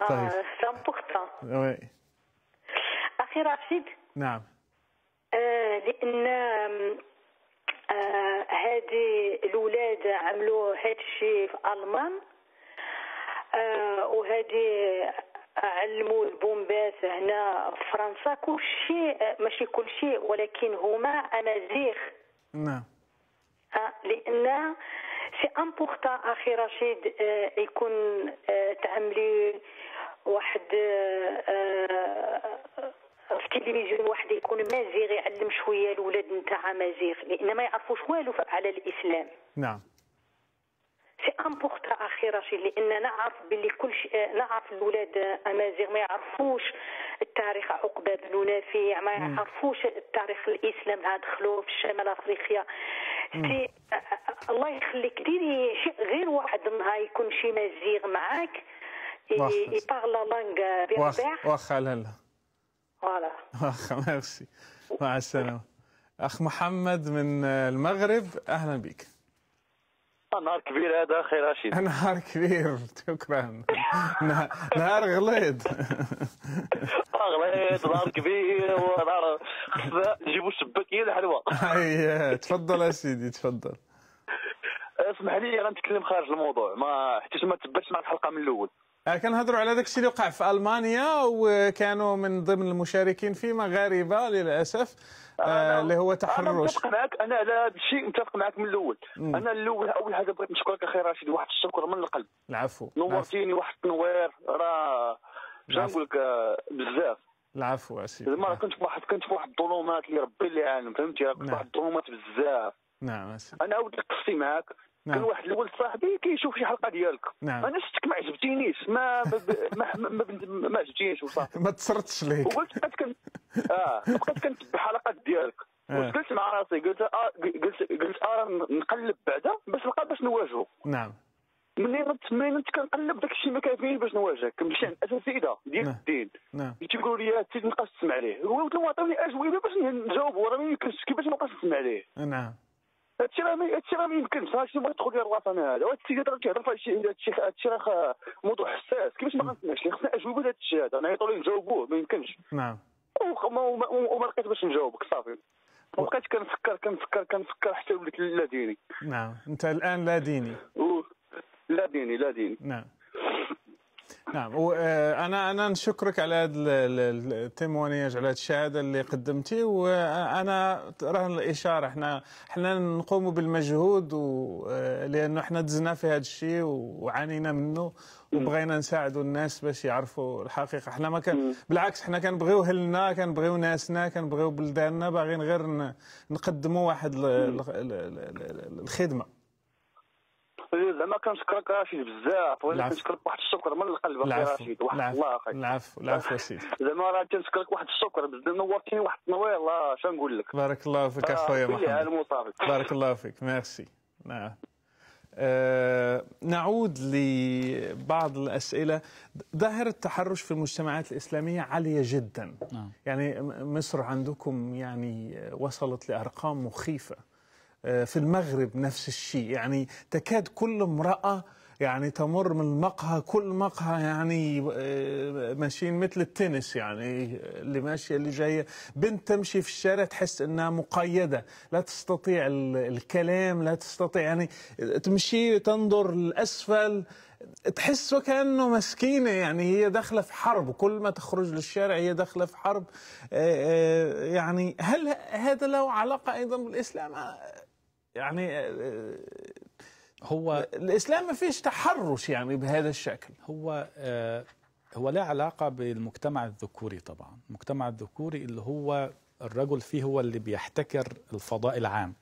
آه، طيب اخي رشيد نعم آه، لان آه، هذه الاولاد عملوا هذا الشيء في المان وهذه علموا البومبات هنا في فرنسا كل شيء ماشي كل شيء ولكن هما امازيغ نعم آه، لان سي امبورطون اخي رشيد يكون آه، تعملي واحد آه، في التلفزيون واحد يكون مازيغ يعلم شويه الولاد نتاع مازيغ لان ما يعرفوش والو على الاسلام نعم سي امبورطا اخي رشيد لان نعرف باللي كل شيء نعرف الاولاد امازيغ ما يعرفوش التاريخ عقبه بن نافع ما يعرفوش التاريخ الاسلام ها دخلوا في الشمال افريقيا سي الله يخليك ديري غير واحد النهار يكون شي مازيغ معاك يبارلا لانغ بيربير واخا لا فوالا واخا ميرسي مع السلامه اخ محمد من المغرب اهلا بك نهار كبير هذا اخي رشيد نهار كبير شكرا نهار غليظ غليظ نهار كبير ونهار نجيبوا الشباكيه الحلوه اييه تفضل اسيدي تفضل اسمح لي غنتكلم خارج الموضوع ما حتى ما تبتش مع الحلقه من الاول آه، كنهضروا على داك الشيء اللي وقع في المانيا وكانوا من ضمن المشاركين فيه مغاربه للاسف آه، اللي هو تحرش انا متفق معك انا على الشيء متفق معك من الاول انا الاول اول حاجه بغيت نشكرك اخي رشيد واحد الشكر من القلب العفو نورتيني واحد التنوير راه نقول لك آه، بزاف العفو اسيدي زعما كنت في واحد كنت في واحد الظلمات اللي ربي اللي عالم فهمتي كنت في نعم. واحد الظلمات بزاف نعم اسيدي انا عاود قصتي معاك نعم. كان واحد الولد صاحبي كيشوف شي حلقه ديالك نعم. انا شفتك ما عجبتينيش ما ما ما, ما عجبتينيش وصافي ما تسرتش ليه وقلت بقيت كن اه بقيت كنتبع الحلقات ديالك آه. قلت مع راسي قلت آه قلت قلت اه نقلب بعدا باش نلقى باش نواجهه نعم ملي تمرينت كنقلب داك الشيء ما كافيين باش نواجهك كنمشي عند الاساتذه ديال نعم. الدين تيقولوا نعم. لي السيد ما نبقاش نسمع عليه قلت لهم عطوني اجوبه باش نجاوب راه ما يمكنش كيفاش ما بقاش تسمع عليه نعم هادشي راه هادشي راه ما هادشي راه بغيت تقول لي الوطن هذا هادشي راه كيهضر في هادشي هادشي هادشي راه موضوع حساس كيفاش ما غنسمعش ليه خصنا اجوبه لهادشي هذا نعيطوا ليه نجاوبوه ما يمكنش نعم وما لقيت باش نجاوبك صافي وبقيت كنفكر كنفكر كنفكر حتى وليت لا ديني نعم انت الان لا ديني لا ديني لا ديني نعم نعم وانا آه، انا نشكرك على هذا التيمونياج على الشهاده اللي قدمتي وانا آه، راه الاشاره حنا حنا نقوموا بالمجهود آه، لانه حنا دزنا في هذا الشيء وعانينا منه وبغينا نساعدوا الناس باش يعرفوا الحقيقه حنا ما كان بالعكس حنا كنبغيو هلنا كنبغيو ناسنا كنبغيو بلداننا باغيين غير نقدموا واحد الخدمه زعما كنشكرك رشيد بزاف ولكن كنشكرك واحد الشكر من القلب اخي رشيد واحد الله اخي العفو العفو سيدي زعما راه كنشكرك واحد الشكر بزاف نورتيني واحد التنوير الله شنو نقول لك بارك الله فيك آه، اخويا محمد بارك الله فيك ميرسي نعم آه، نعود لبعض الأسئلة ظاهرة التحرش في المجتمعات الإسلامية عالية جدا نعم. يعني مصر عندكم يعني وصلت لأرقام مخيفة آه، في المغرب نفس الشيء يعني تكاد كل امرأة يعني تمر من مقهى كل مقهى يعني آه، ماشيين مثل التنس يعني اللي ماشيه اللي جايه بنت تمشي في الشارع تحس انها مقيده لا تستطيع الكلام لا تستطيع يعني آه، تمشي تنظر للاسفل تحس وكانه مسكينه يعني هي داخله في حرب كل ما تخرج للشارع هي داخله في حرب يعني هل هذا له علاقه ايضا بالاسلام يعني آه، آه، هو الاسلام ما فيش تحرش يعني بهذا الشكل هو آه، هو له علاقه بالمجتمع الذكوري طبعا المجتمع الذكوري اللي هو الرجل فيه هو اللي بيحتكر الفضاء العام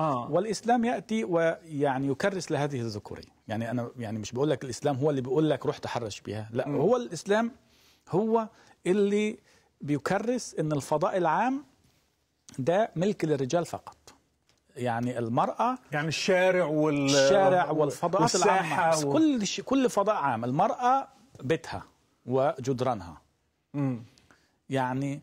آه. والاسلام ياتي ويعني يكرس لهذه الذكوريه يعني انا يعني مش بقول لك الاسلام هو اللي بيقول لك روح تحرش بيها لا م. هو الاسلام هو اللي بيكرس ان الفضاء العام ده ملك للرجال فقط يعني المرأة يعني الشارع وال الشارع والفضاءات العامة و... كل ش... كل فضاء عام المرأة بيتها وجدرانها مم. يعني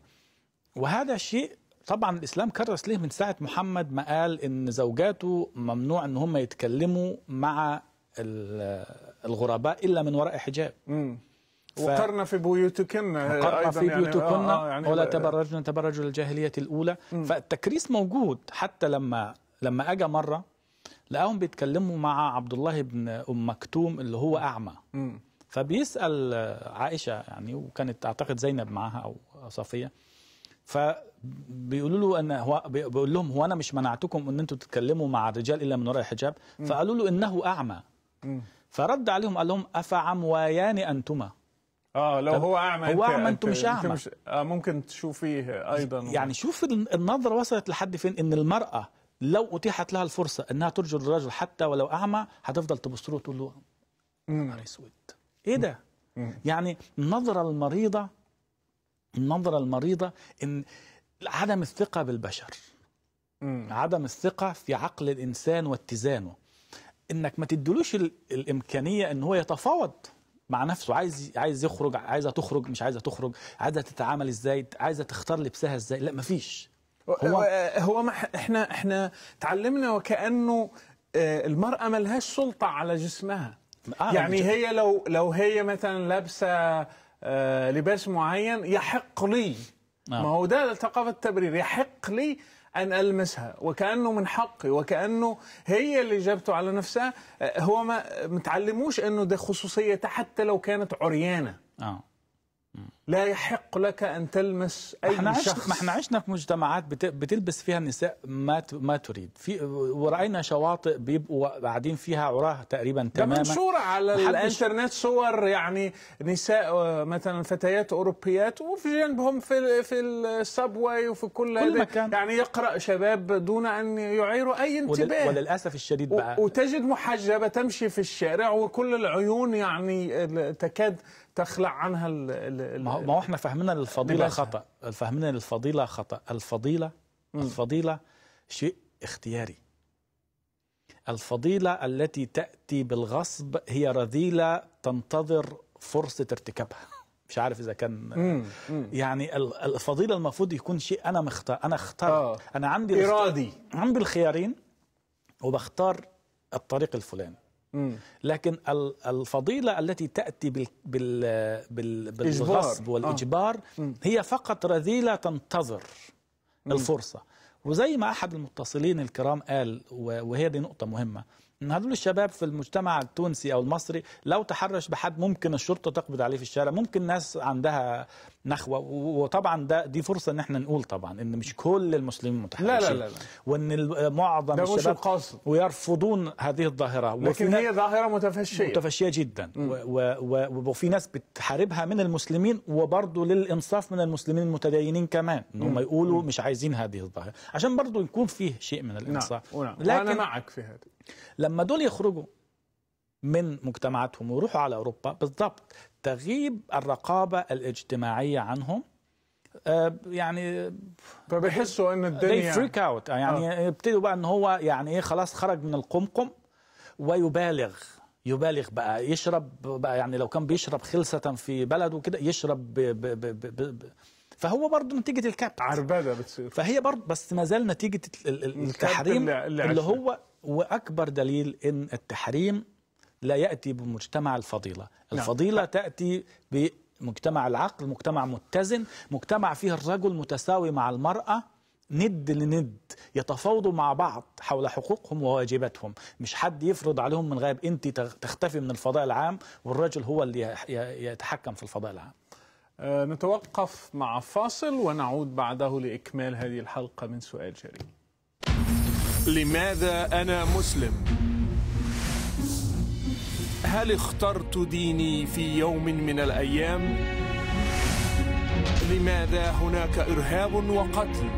وهذا شيء طبعا الإسلام كرس ليه من ساعة محمد ما قال إن زوجاته ممنوع إن هم يتكلموا مع الغرباء إلا من وراء حجاب مم. وقرنا في بيوتكن آه، وقرنا في يعني، بيوتكن يعني آه يعني ولا تبرجنا تبرج الجاهلية الأولى م. فالتكريس موجود حتى لما لما أجا مرة لقاهم بيتكلموا مع عبد الله بن أم مكتوم اللي هو أعمى م. فبيسأل آه، عائشة يعني وكانت أعتقد زينب معها أو صفية فبيقولوا له ان هو بيقول لهم هو انا مش منعتكم ان انتم تتكلموا مع الرجال الا من وراء الحجاب فقالوا له انه اعمى فرد عليهم قال لهم افعمويان انتما اه لو هو اعمى هو اعمى انت مش اعمى مش آه ممكن تشوفيه ايضا يعني شوف النظره وصلت لحد فين ان المراه لو اتيحت لها الفرصه انها ترجل الرجل حتى ولو اعمى هتفضل تبص له وتقول له نهار اسود ايه ده؟ يعني النظره المريضه النظره المريضه ان عدم الثقه بالبشر عدم الثقه في عقل الانسان واتزانه انك ما تدلوش الامكانيه ان هو يتفاوض مع نفسه عايز عايز يخرج عايزه تخرج مش عايزه تخرج عايزه تتعامل ازاي عايزه تختار لبسها ازاي لا مفيش هو هو آه، آه، ما احنا احنا تعلمنا وكانه آه، المراه ملهاش سلطه على جسمها آه يعني, يعني هي لو لو هي مثلا لابسه لباس معين يحق لي آه. ما هو ده ثقافه التبرير يحق لي أن ألمسها وكأنه من حقي وكأنه هي اللي جابته على نفسها هو ما متعلموش أنه ده خصوصية حتى لو كانت عريانة آه. لا يحق لك ان تلمس اي احنا شخص ما احنا عشنا في مجتمعات بتلبس فيها النساء ما ما تريد في وراينا شواطئ بيبقوا قاعدين فيها عراه تقريبا تماما منشوره على الانترنت صور يعني نساء آه، مثلا فتيات اوروبيات وفي جنبهم في في السبواي وفي كل, كل مكان يعني يقرا شباب دون ان يعيروا اي انتباه وللاسف الشديد بقى وتجد محجبه تمشي في الشارع وكل العيون يعني تكاد تخلع عنها الـ الـ ما, ما هو احنا فهمنا الفضيله خطا فهمنا الفضيله خطا الفضيله م. الفضيله شيء اختياري الفضيله التي تاتي بالغصب هي رذيله تنتظر فرصه ارتكابها مش عارف اذا كان مم. مم. يعني الفضيله المفروض يكون شيء انا مختار انا اخترت آه. انا عندي ارادي عندي الخيارين وبختار الطريق الفلاني لكن الفضيلة التي تأتي بالغصب آه. والإجبار هي فقط رذيلة تنتظر الفرصة وزي ما أحد المتصلين الكرام قال وهي دي نقطة مهمة هدول الشباب في المجتمع التونسي او المصري لو تحرش بحد ممكن الشرطه تقبض عليه في الشارع ممكن ناس عندها نخوه وطبعا ده دي فرصه ان احنا نقول طبعا ان مش كل المسلمين متحرشين لا لا لا, لا. وان معظم الشباب ويرفضون هذه الظاهره لكن هي ظاهره متفشيه متفشيه جدا وفي ناس بتحاربها من المسلمين وبرضه للانصاف من المسلمين المتدينين كمان ان هم يقولوا مش عايزين هذه الظاهره عشان برضه يكون فيه شيء من نعم. الانصاف نعم. نعم. لكن انا معك في هذا لما دول يخرجوا من مجتمعاتهم ويروحوا على اوروبا بالضبط تغيب الرقابه الاجتماعيه عنهم آه، يعني فبيحسوا ان الدنيا فريك اوت آه. يعني يبتدوا بقى ان هو يعني ايه خلاص خرج من القمقم ويبالغ يبالغ بقى يشرب بقى يعني لو كان بيشرب خلصه في بلده كده يشرب ب ب ب ب ب فهو برضه نتيجة الكبت عربدة بتصير فهي برضه بس ما زال نتيجة التحريم اللي, اللي, اللي هو واكبر دليل ان التحريم لا ياتي بمجتمع الفضيله، نعم. الفضيله نعم. تاتي بمجتمع العقل، مجتمع متزن، مجتمع فيه الرجل متساوي مع المراه ند لند يتفاوضوا مع بعض حول حقوقهم وواجباتهم مش حد يفرض عليهم من غير انت تختفي من الفضاء العام والرجل هو اللي يتحكم في الفضاء العام آه، نتوقف مع فاصل ونعود بعده لإكمال هذه الحلقة من سؤال جريء لماذا أنا مسلم؟ هل اخترت ديني في يوم من الأيام؟ لماذا هناك إرهاب وقتل؟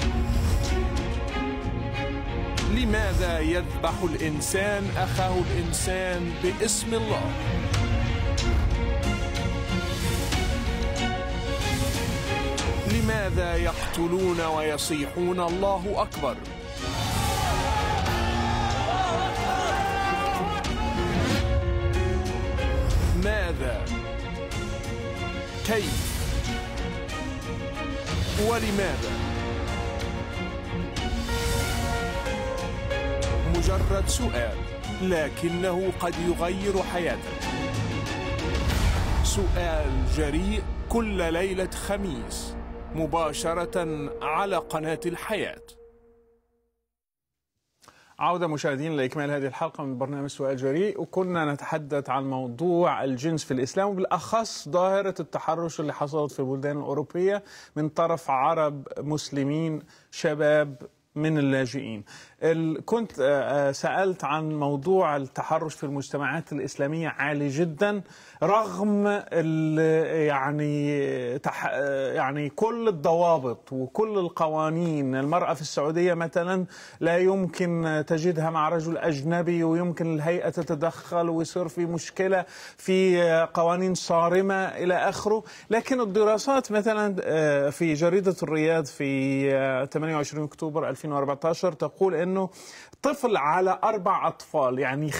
لماذا يذبح الإنسان أخاه الإنسان باسم الله؟ لماذا يقتلون ويصيحون الله أكبر؟ ماذا كيف ولماذا مجرد سؤال لكنه قد يغير حياتك سؤال جريء كل ليله خميس مباشره على قناه الحياه عودة مشاهدين لإكمال هذه الحلقة من برنامج سؤال جريء وكنا نتحدث عن موضوع الجنس في الإسلام وبالأخص ظاهرة التحرش اللي حصلت في البلدان الأوروبية من طرف عرب مسلمين شباب من اللاجئين كنت آه، آه، سألت عن موضوع التحرش في المجتمعات الإسلامية عالي جدا رغم يعني يعني كل الضوابط وكل القوانين المرأة في السعودية مثلا لا يمكن تجدها مع رجل أجنبي ويمكن الهيئة تتدخل ويصير في مشكلة في قوانين صارمة إلى آخره لكن الدراسات مثلا آه، في جريدة الرياض في 28 أكتوبر 2014 تقول أن انه طفل على اربع اطفال يعني 25%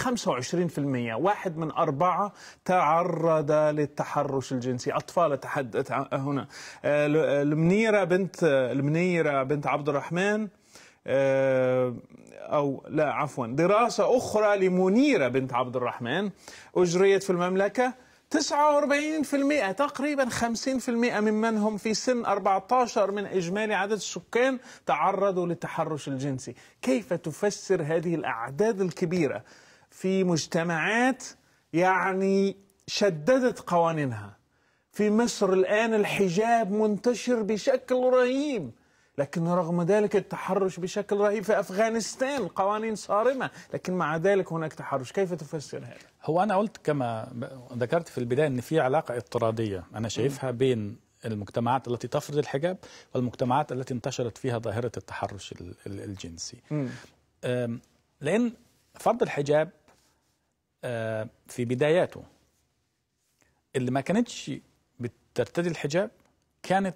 واحد من اربعه تعرض للتحرش الجنسي اطفال اتحدث هنا آه، المنيره بنت المنيره بنت عبد الرحمن آه، أو لا عفوا دراسة أخرى لمنيرة بنت عبد الرحمن أجريت في المملكة 49% تقريبا 50% ممن هم في سن 14 من إجمالي عدد السكان تعرضوا للتحرش الجنسي كيف تفسر هذه الأعداد الكبيرة في مجتمعات يعني شددت قوانينها في مصر الآن الحجاب منتشر بشكل رهيب لكن رغم ذلك التحرش بشكل رهيب في أفغانستان قوانين صارمة لكن مع ذلك هناك تحرش كيف تفسر هذا؟ هو أنا قلت كما ذكرت في البداية أن في علاقة اضطرادية أنا شايفها بين المجتمعات التي تفرض الحجاب والمجتمعات التي انتشرت فيها ظاهرة التحرش الجنسي لأن فرض الحجاب في بداياته اللي ما كانتش بترتدي الحجاب كانت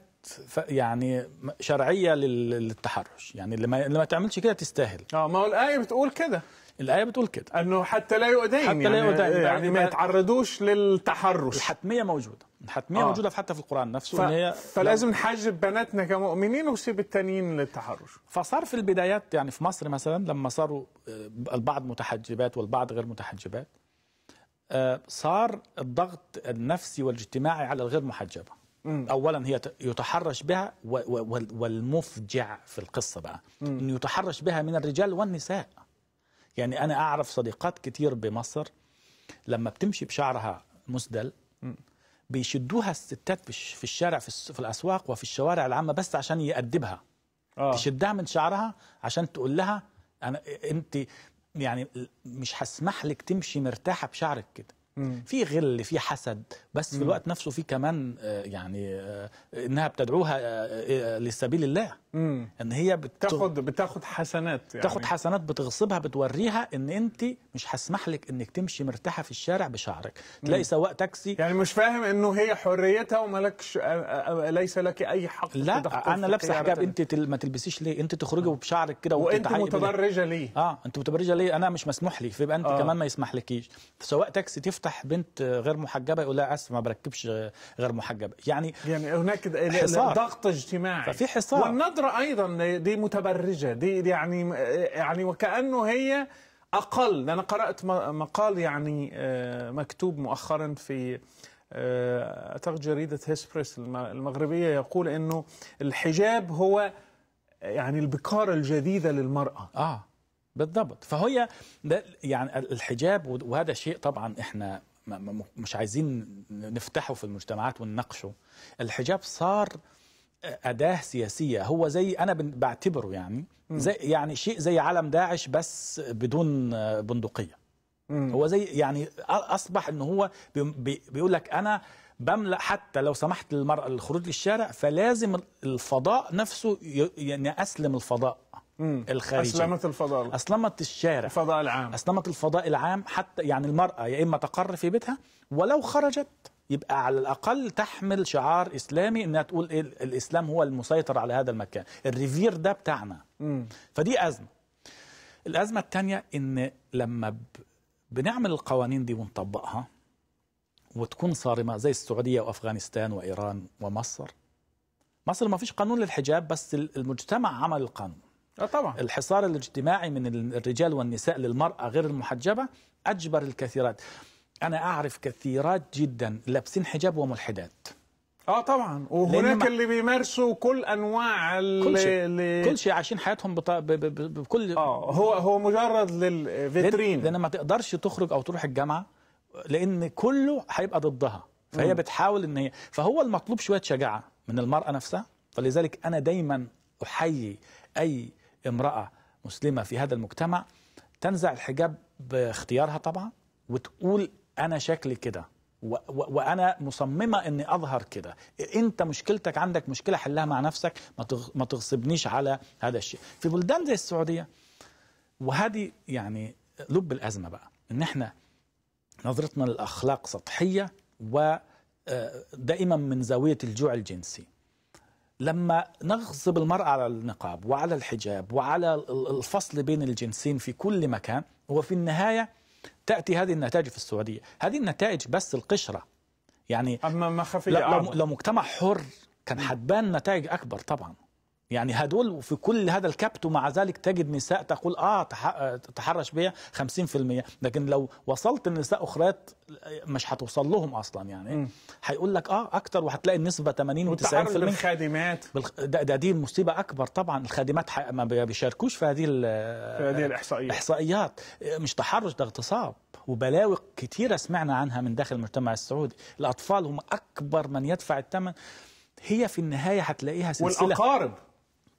يعني شرعيه للتحرش يعني اللي ما, تعملش كده تستاهل اه ما هو الايه بتقول كده الآية بتقول كده أنه حتى لا يؤدين حتى لا يؤدين يعني, آه، يعني ما يتعرضوش للتحرش الحتمية موجودة الحتمية آه. موجودة حتى في القرآن نفسه ف... إن هي فلازم نحجب بناتنا كمؤمنين ونسيب التانيين للتحرش فصار في البدايات يعني في مصر مثلا لما صاروا آه، البعض متحجبات والبعض غير متحجبات آه، صار الضغط النفسي والاجتماعي على الغير محجبة اولا هي يتحرش بها والمفجع في القصه بقى انه يتحرش بها من الرجال والنساء يعني انا اعرف صديقات كتير بمصر لما بتمشي بشعرها مسدل بيشدوها الستات في الشارع في الاسواق وفي الشوارع العامه بس عشان يأدبها آه. تشدها من شعرها عشان تقول لها انا انت يعني مش هسمح لك تمشي مرتاحه بشعرك كده في غل في حسد بس في الوقت نفسه في كمان آه، يعني آه، انها بتدعوها آه، لسبيل الله مم. ان هي بتاخد بتاخد حسنات يعني. بتاخد حسنات بتغصبها بتوريها ان انت مش هسمح لك انك تمشي مرتاحه في الشارع بشعرك تلاقي سواق تاكسي يعني مش فاهم انه هي حريتها ومالكش ليس لك اي حق لا انا لابسه حجاب انت تل... ما تلبسيش ليه انت تخرجي بشعرك كده وانت متبرجه ليه اه انت متبرجه ليه انا مش مسموح لي فيبقى انت آه. كمان ما يسمحلكيش سواق تاكسي تفتح بنت غير محجبه يقول لها اسف ما بركبش غير محجبه يعني يعني هناك حصار. ضغط اجتماعي ففي حصار والنظره الأخرى أيضا دي متبرجة دي, يعني يعني وكأنه هي أقل أنا قرأت مقال يعني آه، مكتوب مؤخرا في آه، أعتقد جريدة هيسبريس المغربية يقول أنه الحجاب هو يعني البكارة الجديدة للمرأة آه بالضبط فهي ده يعني الحجاب وهذا شيء طبعا احنا مش عايزين نفتحه في المجتمعات ونناقشه الحجاب صار اداه سياسيه هو زي انا بعتبره يعني زي يعني شيء زي علم داعش بس بدون آه، بندقيه هو زي يعني اصبح ان هو بيقول لك انا بملا حتى لو سمحت للمراه الخروج للشارع فلازم الفضاء نفسه يعني اسلم الفضاء الخارجي اسلمت الفضاء اسلمت الشارع الفضاء العام اسلمت الفضاء العام حتى يعني المراه يا اما تقر في بيتها ولو خرجت يبقى على الاقل تحمل شعار اسلامي انها تقول إيه الاسلام هو المسيطر على هذا المكان الريفير ده بتاعنا مم. فدي ازمه الازمه الثانيه ان لما ب... بنعمل القوانين دي ونطبقها وتكون صارمه زي السعوديه وافغانستان وايران ومصر مصر ما فيش قانون للحجاب بس المجتمع عمل القانون اه طبعا الحصار الاجتماعي من الرجال والنساء للمراه غير المحجبه اجبر الكثيرات انا اعرف كثيرات جدا لابسين حجاب وملحدات اه طبعا وهناك اللي بيمارسوا كل انواع كل شيء ل... كل شيء عايشين حياتهم بط... ب... ب... ب... بكل اه هو هو مجرد للفيترين لان ما تقدرش تخرج او تروح الجامعه لان كله هيبقى ضدها فهي م. بتحاول ان هي فهو المطلوب شويه شجاعه من المراه نفسها فلذلك انا دايما احيي اي امراه مسلمه في هذا المجتمع تنزع الحجاب باختيارها طبعا وتقول انا شكلي كده وانا مصممه اني اظهر كده انت مشكلتك عندك مشكله حلها مع نفسك ما تغصبنيش على هذا الشيء في بلدان زي السعوديه وهذه يعني لب الازمه بقى ان احنا نظرتنا للاخلاق سطحيه ودائما آه، من زاويه الجوع الجنسي لما نغصب المرأة على النقاب وعلى الحجاب وعلى الفصل بين الجنسين في كل مكان هو في النهاية تاتي هذه النتائج في السعوديه هذه النتائج بس القشره يعني اما ما خفي لو مجتمع حر كان حتبان نتائج اكبر طبعا يعني هدول في كل هذا الكبت ومع ذلك تجد نساء تقول اه تحرش بيا 50% لكن لو وصلت لنساء اخريات مش هتوصل لهم اصلا يعني هيقول لك اه اكتر وهتلاقي النسبه 80 و90% الخادمات ده, ده دي مصيبه اكبر طبعا الخادمات ما بيشاركوش في هذه في هذه الاحصائيات احصائيات مش تحرش ده اغتصاب وبلاوي كتيره سمعنا عنها من داخل المجتمع السعودي الاطفال هم اكبر من يدفع الثمن هي في النهايه هتلاقيها سلسله والاقارب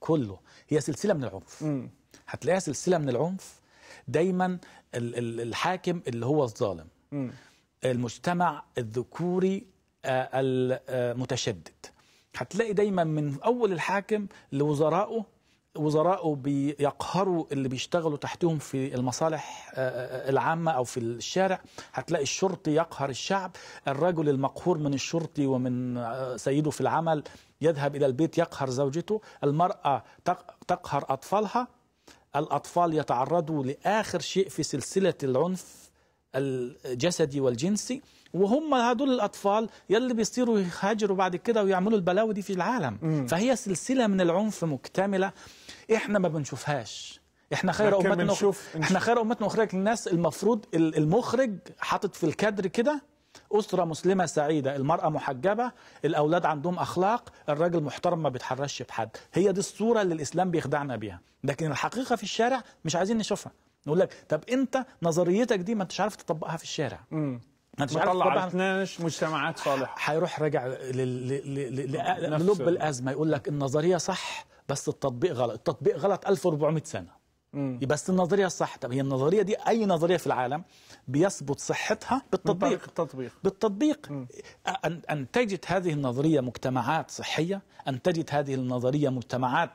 كله هي سلسله من العنف م. هتلاقيها سلسله من العنف دايما الحاكم اللي هو الظالم م. المجتمع الذكوري المتشدد هتلاقي دايما من اول الحاكم لوزرائه وزرائه بيقهروا اللي بيشتغلوا تحتهم في المصالح آه، آه، العامة أو في الشارع هتلاقي الشرطي يقهر الشعب الرجل المقهور من الشرطي ومن آه، سيده في العمل يذهب إلى البيت يقهر زوجته المرأة تقهر أطفالها الأطفال يتعرضوا لآخر شيء في سلسلة العنف الجسدي والجنسي وهم هدول الاطفال يلي بيصيروا يهاجروا بعد كده ويعملوا البلاوي دي في العالم فهي سلسله من العنف مكتمله احنا ما بنشوفهاش احنا خير امتنا نشوف احنا خير امتنا اخرج للناس المفروض المخرج حاطط في الكادر كده أسرة مسلمة سعيدة المرأة محجبة الأولاد عندهم أخلاق الراجل محترم ما بيتحرش بحد هي دي الصورة اللي الإسلام بيخدعنا بيها لكن الحقيقة في الشارع مش عايزين نشوفها نقول لك طب أنت نظريتك دي ما أنتش عارف تطبقها في الشارع مم. انت ما طلعتناش مجتمعات صالحه هيروح راجع للب الازمه يقول لك النظريه صح بس التطبيق غلط التطبيق غلط 1400 سنه مم. بس النظريه الصح طب هي النظريه دي اي نظريه في العالم بيثبت صحتها بالتطبيق التطبيق بالتطبيق أن انتجت هذه النظريه مجتمعات صحيه انتجت هذه النظريه مجتمعات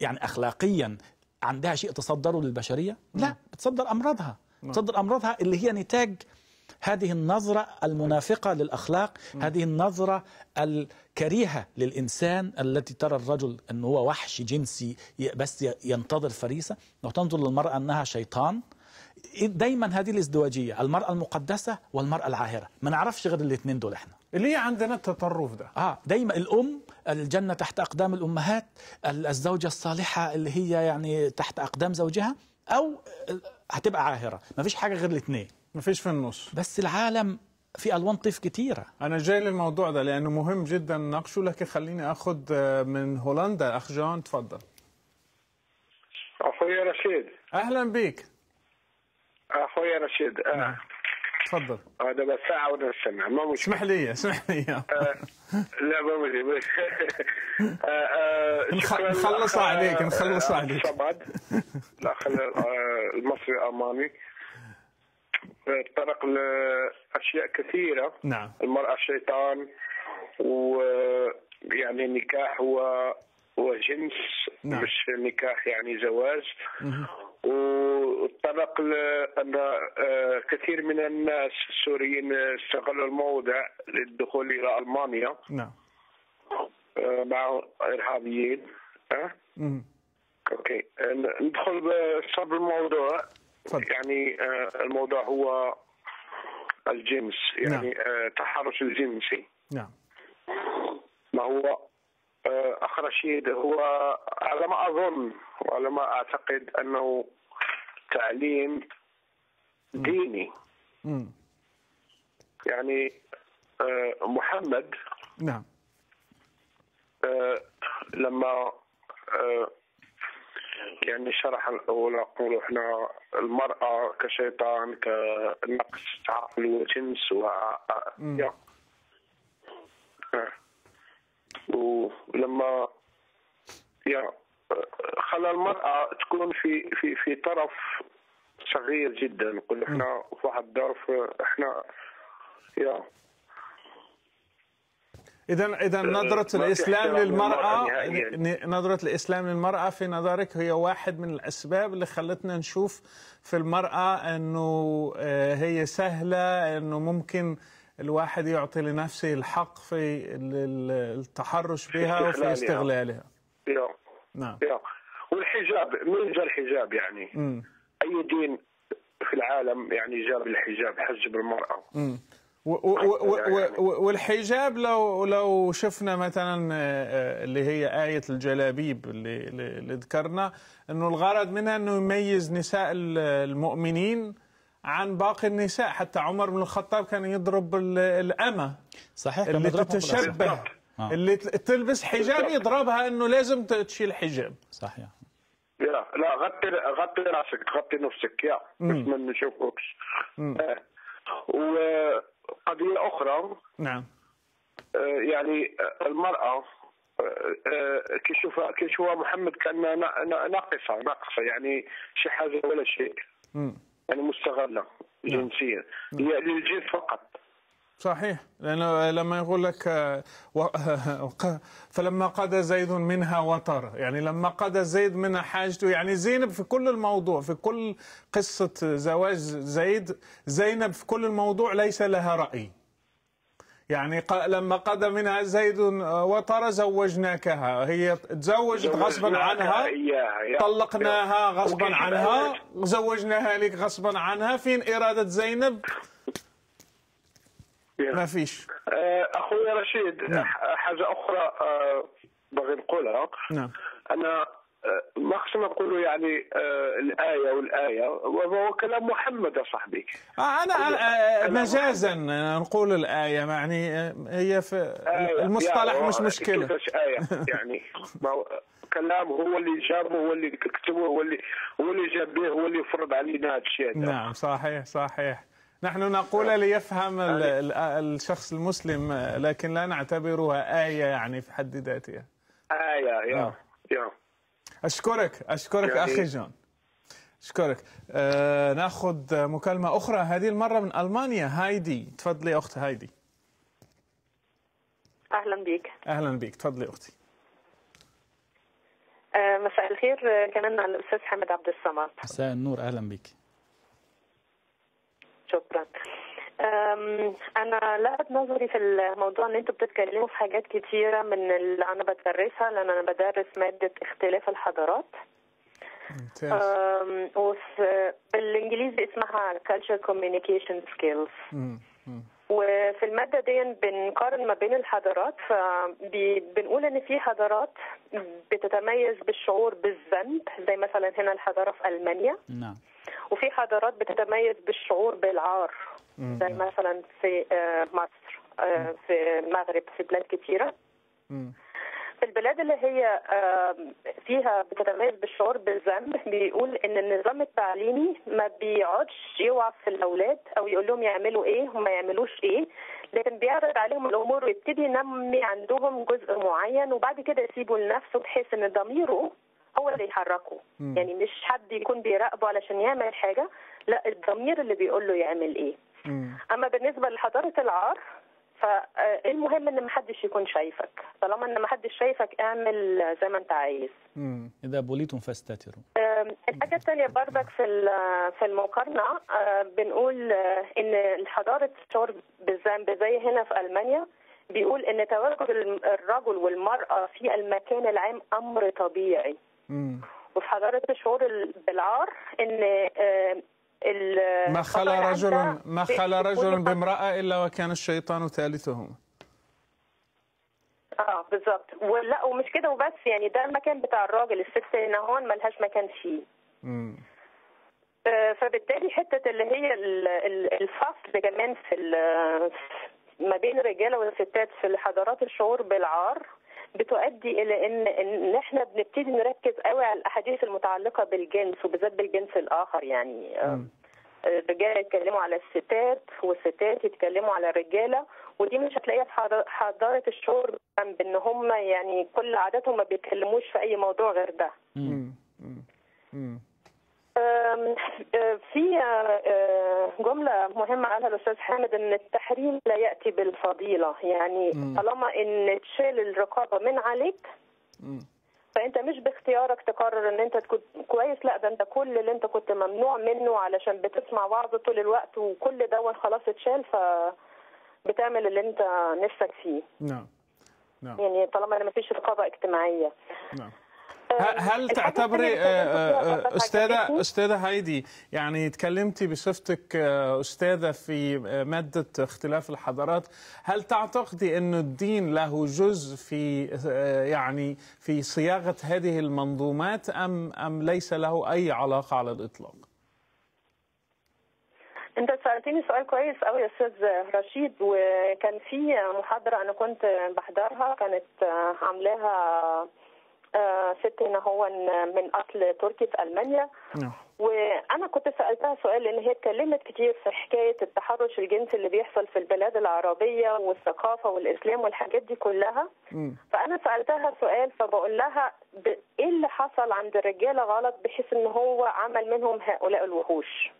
يعني اخلاقيا عندها شيء تصدره للبشريه مم. لا بتصدر امراضها مم. تصدر امراضها اللي هي نتاج هذه النظرة المنافقة للأخلاق هذه النظرة الكريهة للإنسان التي ترى الرجل أنه هو وحش جنسي بس ينتظر فريسة وتنظر للمرأة أنها شيطان دايما هذه الازدواجية المرأة المقدسة والمرأة العاهرة ما نعرفش غير الاثنين دول احنا ليه عندنا التطرف ده؟ اه دايما الأم الجنة تحت أقدام الأمهات الزوجة الصالحة اللي هي يعني تحت أقدام زوجها أو آه، هتبقى عاهرة ما فيش حاجة غير الاثنين ما فيش في النص بس العالم في الوان طيف كتيره انا جاي للموضوع ده لانه مهم جدا نناقشه لكن خليني اخذ آه، من هولندا اخ جون تفضل اخويا رشيد اهلا بيك اخويا رشيد آه. نعم. تفضل هذا بس ساعة وانا استمع ما مش اسمح لي اسمح لي آه لا ما مش آه،, آه،, آه نخلص عليك نخلص عليك لا خلي المصري امامي طرق لاشياء كثيره نعم المراه شيطان و يعني النكاح هو نعم. مش نكاح يعني زواج وطرق ان آه، كثير من الناس السوريين استغلوا الموضع للدخول الى المانيا نعم آه، مع ارهابيين أه؟ اوكي آه، ندخل بصب الموضوع فضل. يعني آه، الموضوع هو الجنس يعني نعم. آه، تحرش الجنسي نعم ما هو آه، اخ رشيد هو على ما اظن وعلى ما اعتقد انه تعليم ديني مم. يعني محمد نعم لما يعني الشرح الاول اقول احنا المراه كشيطان كنقص عقل وجنس و آه. ولما يا خلى المراه تكون في في في طرف صغير جدا نقول احنا في واحد الظرف احنا يا اذا اذا آه، نظره الاسلام للمراه نظره الاسلام للمراه في نظرك هي واحد من الاسباب اللي خلتنا نشوف في المراه انه آه، هي سهله انه ممكن الواحد يعطي لنفسه الحق في التحرش بها وفي استغلالها. نعم. والحجاب من جاء الحجاب يعني؟ م. اي دين في العالم يعني جاب الحجاب حجب المراه. م. والحجاب لو لو شفنا مثلا آه، آه، اللي هي آية الجلابيب اللي, اللي ذكرنا انه الغرض منها انه يميز نساء المؤمنين عن باقي النساء حتى عمر بن الخطاب كان يضرب الأمة صحيح اللي تتشبه آه. اللي تلبس حجاب يضربها انه لازم تشيل حجاب صحيح يا لا غطي غطي راسك غطي نفسك يا بس ما نشوفوكش قضية أخرى نعم آه، يعني آه، المرأة آه، كيشوفها كيشوفها محمد كأنها ناقصة ناقصة يعني شي حاجة ولا شيء يعني مستغلة نعم. جنسيا نعم. هي للجنس فقط صحيح لأنه لما يقول لك آه، آه، فلما قضى زيد منها وطر يعني لما قضى زيد منها حاجته يعني زينب في كل الموضوع في كل قصة زواج زيد زينب في كل الموضوع ليس لها رأي يعني لما قضى منها زيد وطر زوجناكها هي تزوجت غصبا عنها طلقناها غصبا عنها زوجناها لك غصبا عنها فين إرادة زينب ما فيش آه، اخويا رشيد نعم. حاجه اخرى آه، باغي نقولها نعم انا آه، ما خصنا نقولوا يعني الايه والايه وهو كلام محمد يا صاحبي آه انا مجازا نقول الايه يعني هي في آية يعني المصطلح يعني مش مشكله ايه يعني ما كلام هو اللي جابه هو اللي كتبه هو اللي هو اللي جاب به هو اللي فرض علينا هذا الشيء نعم صحيح صحيح نحن نقول طيب. ليفهم الشخص المسلم لكن لا نعتبرها آية يعني في حد ذاتها آية يا آه. يا أشكرك أشكرك يعني أخي جون أشكرك آه ناخذ مكالمة أخرى هذه المرة من ألمانيا هايدي تفضلي أخت هايدي أهلا بك أهلا بك تفضلي أختي آه، مساء الخير آه، كمان على الأستاذ حمد عبد الصمد مساء النور أهلا بك شكرا انا لقت نظري في الموضوع ان انتوا بتتكلموا في حاجات كتيره من اللي انا بدرسها لان انا بدرس ماده اختلاف الحضارات ممتاز بالانجليزي اسمها culture communication skills وفي الماده دي بنقارن ما بين الحضارات فبنقول ان في حضارات بتتميز بالشعور بالذنب زي مثلا هنا الحضاره في المانيا نعم وفي حضارات بتتميز بالشعور بالعار زي مثلا في آه، مصر آه، في المغرب في بلاد كثيره في البلاد اللي هي آه، فيها بتتميز بالشعور بالذنب بيقول ان النظام التعليمي ما بيقعدش يوعظ في الاولاد او يقول لهم يعملوا ايه وما يعملوش ايه لكن بيعرض عليهم الامور ويبتدي ينمي عندهم جزء معين وبعد كده يسيبه لنفسه بحيث ان ضميره هو اللي يحركه م. يعني مش حد يكون بيراقبه علشان يعمل حاجه لا الضمير اللي بيقول له يعمل ايه م. اما بالنسبه لحضاره العار فالمهم ان محدش يكون شايفك طالما ان محدش شايفك اعمل زي ما انت عايز امم اذا بوليتم فاستتروا الحاجه الثانيه بردك في في المقارنه بنقول ان حضاره الشرب بالذنب زي هنا في المانيا بيقول ان تواجد الرجل والمراه في المكان العام امر طبيعي وفي حضارة الشعور بالعار ان آه، ما خلا رجل ما خلا رجل بامراه الا وكان الشيطان ثالثهما اه بالظبط ولا ومش كده وبس يعني ده المكان بتاع الراجل الست هنا ما ملهاش مكان فيه امم فبالتالي حته اللي هي الفصل كمان في ما بين الرجاله والستات في حضارات الشعور بالعار بتؤدي الى ان ان احنا بنبتدي نركز قوي على الاحاديث المتعلقه بالجنس وبالذات بالجنس الاخر يعني آه، الرجاله يتكلموا على الستات والستات يتكلموا على الرجاله ودي مش هتلاقيها في حضاره الشعور بان هم يعني كل عاداتهم ما بيتكلموش في اي موضوع غير ده. أه، في أه، جملة مهمة قالها الأستاذ حامد أن التحريم لا يأتي بالفضيلة يعني طالما أن تشيل الرقابة من عليك فانت مش باختيارك تقرر ان انت تكون كويس لا ده انت كل اللي انت كنت ممنوع منه علشان بتسمع وعظ طول الوقت وكل دوت خلاص اتشال ف بتعمل اللي انت نفسك فيه نعم نعم يعني طالما ما فيش رقابه اجتماعيه نعم آه، هل تعتبري آه، آه، استاذه استاذه هايدي يعني تكلمتي بصفتك استاذه في ماده اختلاف الحضارات هل تعتقدي ان الدين له جزء في يعني في صياغه هذه المنظومات ام ام ليس له اي علاقه على الاطلاق انت سالتني سؤال كويس قوي يا استاذ رشيد وكان في محاضره انا كنت بحضرها كانت عاملاها آه، ست هنا هو من اصل تركي في المانيا نعم. وانا كنت سالتها سؤال لان هي اتكلمت كتير في حكايه التحرش الجنسي اللي بيحصل في البلاد العربيه والثقافه والاسلام والحاجات دي كلها فانا سالتها سؤال فبقول لها ايه اللي حصل عند الرجاله غلط بحيث ان هو عمل منهم هؤلاء الوحوش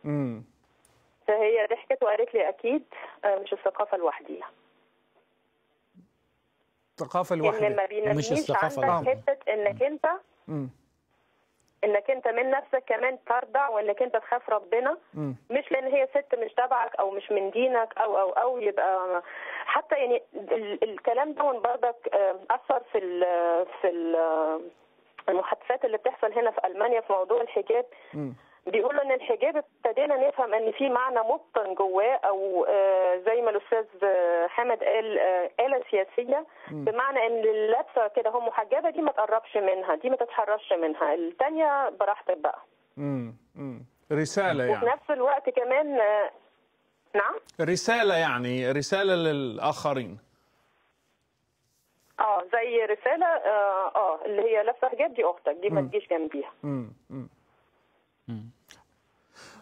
فهي ضحكت وقالت لي اكيد آه، مش الثقافه لوحديها الثقافه الوحده ان ما بينميش عندك حته انك انت انك انت من نفسك كمان ترضع وانك انت تخاف ربنا مم. مش لان هي ست مش تبعك او مش من دينك او او او يبقى حتى يعني الكلام ده برضك اثر في الـ في الـ المحادثات اللي بتحصل هنا في المانيا في موضوع الحجاب بيقول ان الحجاب ابتدينا نفهم ان في معنى مبطن جواه او آه، زي ما الاستاذ آه، حمد قال آه، آلة سياسية بمعنى ان اللبسة كده هم محجبة دي ما تقربش منها دي ما تتحرش منها الثانيه براحتك بقى امم رسالة يعني وفي نفس الوقت كمان نعم رسالة يعني رسالة للآخرين اه زي رسالة اه, آه اللي هي لابسة حجاب دي أختك دي ما تجيش جنبيها امم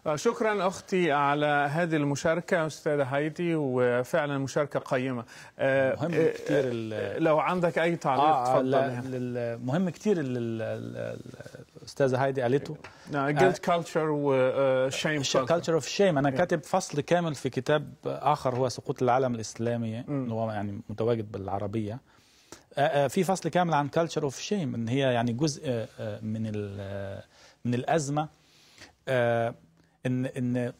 آه، شكرا اختي على هذه المشاركه استاذه هايدي وفعلا مشاركه قيمه آه، مهم آه، كثير لو عندك اي تعليق آه تفضل لل... مهم كثير الاستاذه هايدي قالته جلد كلتشر وشيم كلتشر اوف شيم انا كاتب فصل كامل في كتاب اخر هو سقوط العالم الاسلامي اللي هو يعني متواجد بالعربيه في فصل كامل عن كلتشر اوف شيم ان هي يعني جزء من من الازمه آه، ان ان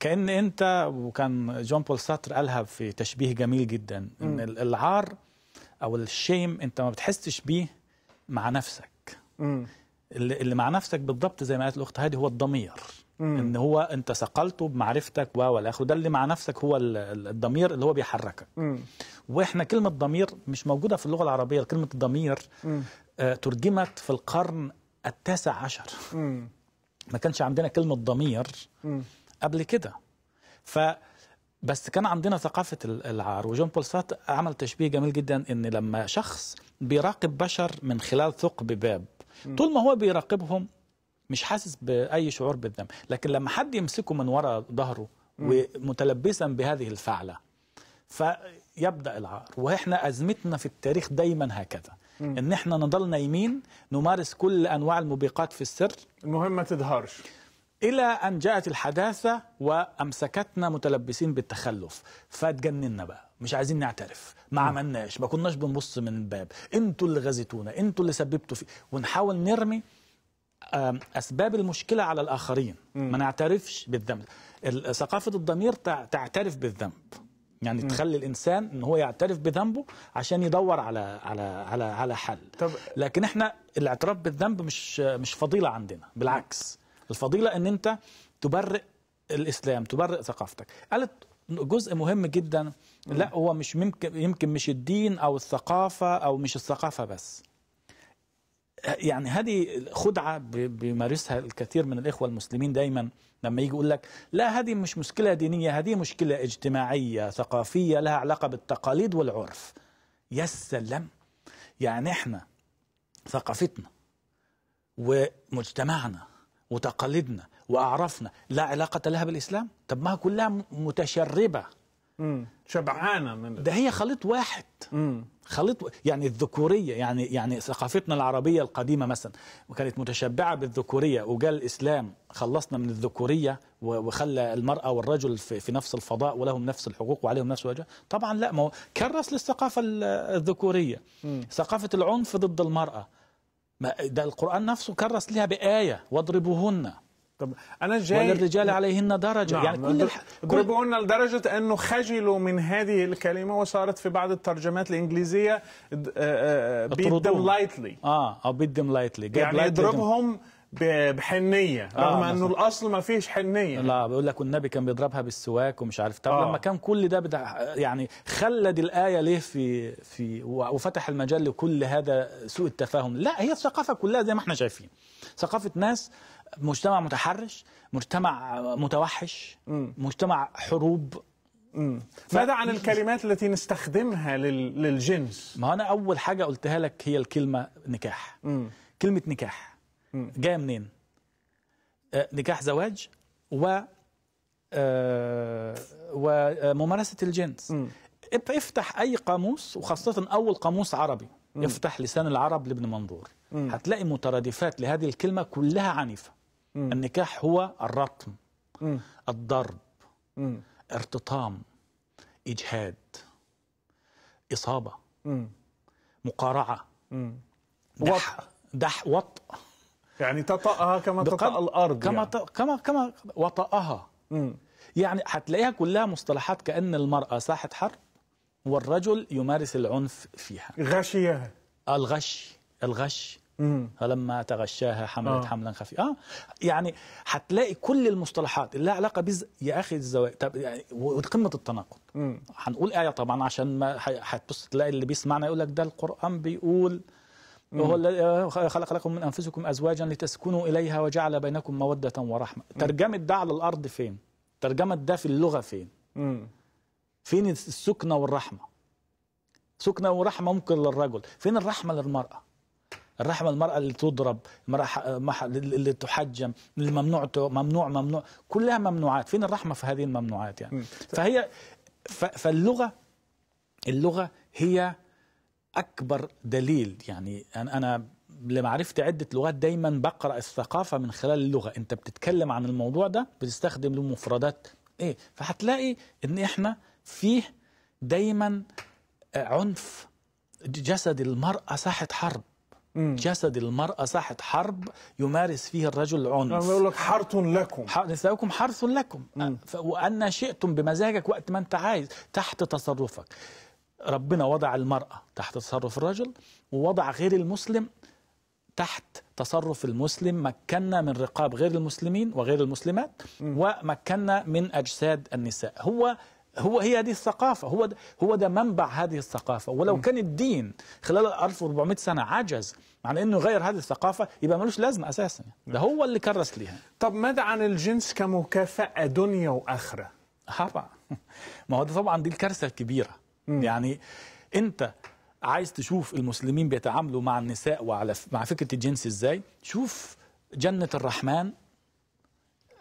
كان انت وكان جون بول ساتر قالها في تشبيه جميل جدا ان م. العار او الشيم انت ما بتحسش بيه مع نفسك م. اللي, اللي مع نفسك بالضبط زي ما قالت الاخت هادي هو الضمير م. ان هو انت ثقلته بمعرفتك و و اخره ده اللي مع نفسك هو الضمير اللي هو بيحركك م. واحنا كلمه ضمير مش موجوده في اللغه العربيه كلمه ضمير آه ترجمت في القرن التاسع عشر م. ما كانش عندنا كلمه ضمير قبل كده ف بس كان عندنا ثقافة العار وجون بول سات عمل تشبيه جميل جدا ان لما شخص بيراقب بشر من خلال ثقب باب طول ما هو بيراقبهم مش حاسس بأي شعور بالذنب لكن لما حد يمسكه من وراء ظهره ومتلبسا بهذه الفعلة فيبدأ العار وإحنا أزمتنا في التاريخ دايما هكذا ان احنا نضل نايمين نمارس كل انواع الموبقات في السر المهم ما تظهرش الى ان جاءت الحداثه وامسكتنا متلبسين بالتخلف فاتجننا بقى مش عايزين نعترف ما عملناش ما كناش بنبص من الباب انتوا اللي غزيتونا انتوا اللي سببتوا في ونحاول نرمي اسباب المشكله على الاخرين ما نعترفش بالذنب ثقافه الضمير تعترف بالذنب يعني م. تخلي الانسان ان هو يعترف بذنبه عشان يدور على على على على حل طب لكن احنا الاعتراف بالذنب مش مش فضيله عندنا بالعكس الفضيله ان انت تبرئ الاسلام تبرئ ثقافتك قالت جزء مهم جدا م. لا هو مش ممكن يمكن مش الدين او الثقافه او مش الثقافه بس يعني هذه خدعه بيمارسها الكثير من الاخوه المسلمين دايما لما يجي يقول لك لا هذه مش مشكلة دينية هذه مشكلة اجتماعية ثقافية لها علاقة بالتقاليد والعرف يا سلام يعني احنا ثقافتنا ومجتمعنا وتقاليدنا وأعرافنا لا علاقة لها بالإسلام طب ما كلها متشربة مم. شبعانه من ده هي خليط واحد مم. خليط يعني الذكوريه يعني يعني ثقافتنا العربيه القديمه مثلا وكانت متشبعه بالذكوريه وجاء الاسلام خلصنا من الذكوريه وخلى المراه والرجل في, في نفس الفضاء ولهم نفس الحقوق وعليهم نفس الوجه طبعا لا ما هو كرس للثقافه الذكوريه مم. ثقافه العنف ضد المراه ما ده القران نفسه كرس لها بايه واضربوهن طب انا جاي وللرجال عليهن درجه نعم. يعني كل الح... ضربوهن لدرجه انه خجلوا من هذه الكلمه وصارت في بعض الترجمات الانجليزيه بيت ذم لايتلي اه او بيت ذم لايتلي يعني يضربهم بحنيه آه رغم انه الاصل ما فيش حنيه لا بيقول لك والنبي كان بيضربها بالسواك ومش عارف طب آه. لما كان كل ده بدا يعني خلد الايه ليه في في وفتح المجال لكل هذا سوء التفاهم لا هي الثقافه كلها زي ما احنا شايفين ثقافه ناس مجتمع متحرش مجتمع متوحش م. مجتمع حروب ماذا عن الكلمات التي نستخدمها لل... للجنس ما انا اول حاجه قلتها لك هي الكلمه نكاح م. كلمه نكاح جايه منين آه، نكاح زواج و آه، وممارسه آه، الجنس م. افتح اي قاموس وخاصه اول قاموس عربي م. لسان العرب لابن منظور مم. هتلاقي مترادفات لهذه الكلمة كلها عنيفة مم. النكاح هو الرطم مم. الضرب مم. ارتطام إجهاد إصابة مم. مقارعة م. دح وط. يعني تطأها كما تطأ الأرض كما يعني. كما كما وطأها يعني هتلاقيها كلها مصطلحات كأن المرأة ساحة حرب والرجل يمارس العنف فيها غشيها الغش الغش فلما تغشاها حملت آه. حملا خفيفا اه يعني هتلاقي كل المصطلحات اللي لها علاقه بز يا اخي الزواج طب يعني وقمه التناقض هنقول ايه طبعا عشان ما هتبص تلاقي اللي بيسمعنا يقول لك ده القران بيقول وهو الذي خلق لكم من انفسكم ازواجا لتسكنوا اليها وجعل بينكم موده ورحمه ترجمه ده على الارض فين ترجمه ده في اللغه فين مم. فين السكنه والرحمه سكنه ورحمه ممكن للرجل فين الرحمه للمراه الرحمه المراه اللي تضرب المراه اللي تحجم اللي ممنوع ممنوع ممنوع كلها ممنوعات فين الرحمه في هذه الممنوعات يعني فهي فاللغه اللغه هي اكبر دليل يعني انا لمعرفتي عدة لغات دايما بقرأ الثقافة من خلال اللغة انت بتتكلم عن الموضوع ده بتستخدم له مفردات ايه فهتلاقي ان احنا فيه دايما عنف جسد المرأة ساحة حرب جسد المرأة ساحة حرب يمارس فيه الرجل عنف يقول لك حرث لكم ح... نساؤكم حرث لكم وأن شئتم بمزاجك وقت ما أنت عايز تحت تصرفك ربنا وضع المرأة تحت تصرف الرجل ووضع غير المسلم تحت تصرف المسلم مكنا من رقاب غير المسلمين وغير المسلمات ومكنا من أجساد النساء هو هو هي هذه الثقافة هو ده هو ده منبع هذه الثقافة ولو كان الدين خلال 1400 سنة عجز عن انه يغير هذه الثقافة يبقى ملوش لازمة اساسا ده نعم. هو اللي كرس ليها طب ماذا عن الجنس كمكافأة دنيا واخرة؟ طبعا ما هو ده طبعا دي الكارثة الكبيرة م. يعني انت عايز تشوف المسلمين بيتعاملوا مع النساء وعلى مع فكرة الجنس ازاي شوف جنة الرحمن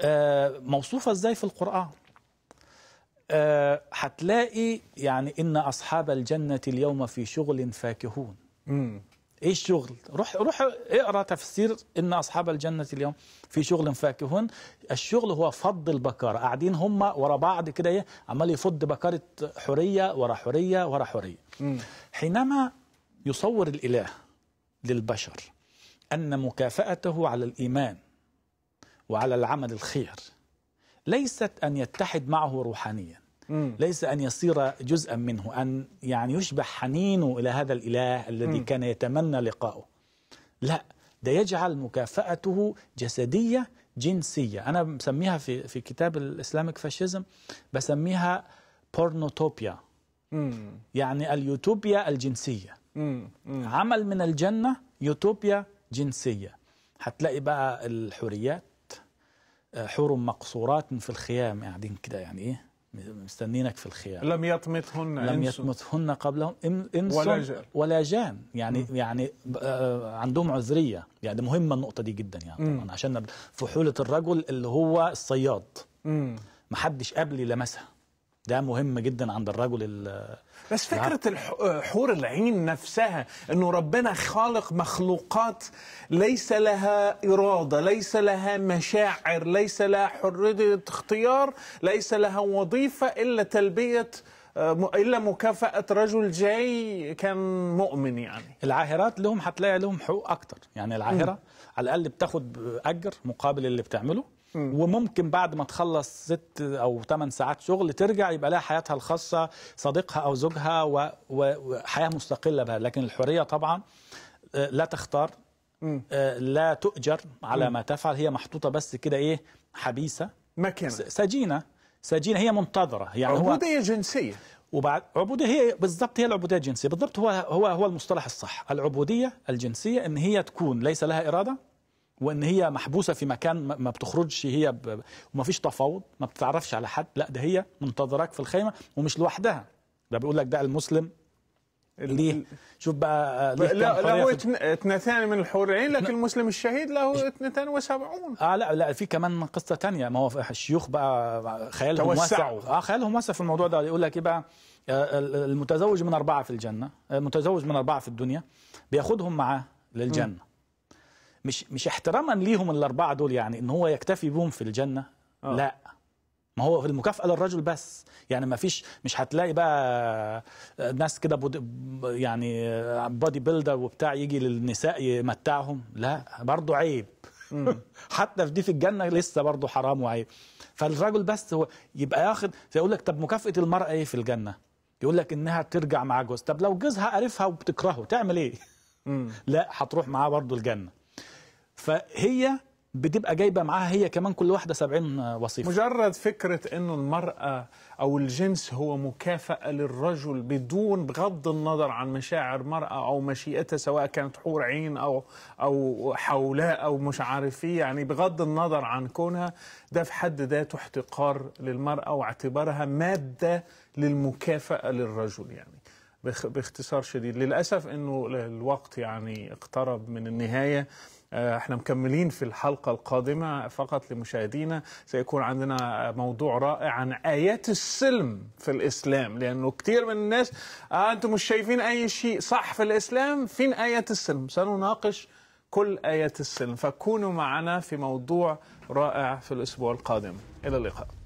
آه، موصوفة ازاي في القرآن آه، هتلاقي يعني ان اصحاب الجنه اليوم في شغل فاكهون امم ايه الشغل روح روح اقرا تفسير ان اصحاب الجنه اليوم في شغل فاكهون الشغل هو فض البكاره قاعدين هم ورا بعض كده ايه عمال يفض بكاره حريه ورا حريه ورا حريه مم. حينما يصور الاله للبشر ان مكافاته على الايمان وعلى العمل الخير ليست أن يتحد معه روحانيا ليس أن يصير جزءا منه أن يعني يشبه حنينه إلى هذا الإله الذي كان يتمنى لقاؤه لا ده يجعل مكافأته جسدية جنسية أنا بسميها في, في كتاب الإسلامك فاشيزم بسميها بورنوتوبيا يعني اليوتوبيا الجنسية عمل من الجنة يوتوبيا جنسية هتلاقي بقى الحريات آه، حور مقصورات في الخيام قاعدين كده يعني ايه مستنينك في الخيام لم يطمثهن لم يطمثهن قبلهم انس ولا جان ولا جان يعني م. يعني آه، عندهم عذريه يعني مهمه النقطه دي جدا يعني طبعا عشان فحوله الرجل اللي هو الصياد ما حدش قبلي لمسها ده مهم جدا عند الرجل بس فكرة حور العين نفسها أنه ربنا خالق مخلوقات ليس لها إرادة ليس لها مشاعر ليس لها حرية اختيار ليس لها وظيفة إلا تلبية آه، الا مكافاه رجل جاي كان مؤمن يعني العاهرات لهم هتلاقي لهم حقوق اكتر يعني العاهره م. على الاقل بتاخد اجر مقابل اللي بتعمله وممكن بعد ما تخلص ست او ثمان ساعات شغل ترجع يبقى لها حياتها الخاصه صديقها او زوجها وحياه مستقله بها لكن الحريه طبعا آه، لا تختار آه، لا تؤجر على ما تفعل هي محطوطه بس كده ايه حبيسه مكانه سجينه سجينه هي منتظره يعني عبوديه جنسيه وبعد عبوديه هي بالضبط هي العبوديه الجنسيه بالضبط هو هو هو المصطلح الصح العبوديه الجنسيه ان هي تكون ليس لها اراده وان هي محبوسه في مكان ما بتخرجش هي ب... وما فيش تفاوض ما بتتعرفش على حد لا ده هي منتظراك في الخيمه ومش لوحدها ده بيقول لك ده المسلم ليه شوف بقى آه، ليه لا له اثنتان من الحورين لكن المسلم الشهيد له 72 اه لا لا في كمان قصه تانية ما هو الشيوخ بقى خيالهم واسع اه خيالهم واسع في الموضوع ده يقول لك ايه بقى آه، المتزوج من اربعه في الجنه المتزوج آه، من اربعه في الدنيا بياخدهم معاه للجنه م. مش مش احتراما ليهم الاربعه دول يعني ان هو يكتفي بهم في الجنه أوه. لا ما هو في المكافأة للرجل بس يعني ما فيش مش هتلاقي بقى ناس كده يعني بادي بيلدر وبتاع يجي للنساء يمتعهم لا برضه عيب حتى في دي في الجنة لسه برضه حرام وعيب فالرجل بس هو يبقى ياخد فيقول لك طب مكافأة المرأة ايه في الجنة يقول لك انها ترجع مع جوز طب لو جوزها عرفها وبتكرهه تعمل ايه لا هتروح معاه برضه الجنة فهي بتبقى جايبه معاها هي كمان كل واحده 70 وصيفه مجرد فكره انه المراه او الجنس هو مكافاه للرجل بدون بغض النظر عن مشاعر مراه او مشيئتها سواء كانت حور عين او او حولاء او مش عارف ايه يعني بغض النظر عن كونها ده في حد ذاته احتقار للمراه واعتبارها ماده للمكافاه للرجل يعني باختصار شديد للاسف انه الوقت يعني اقترب من النهايه آه، احنا مكملين في الحلقة القادمة فقط لمشاهدينا سيكون عندنا موضوع رائع عن آيات السلم في الإسلام لأنه كثير من الناس آه أنتم مش شايفين أي شيء صح في الإسلام فين آيات السلم سنناقش كل آيات السلم فكونوا معنا في موضوع رائع في الأسبوع القادم إلى اللقاء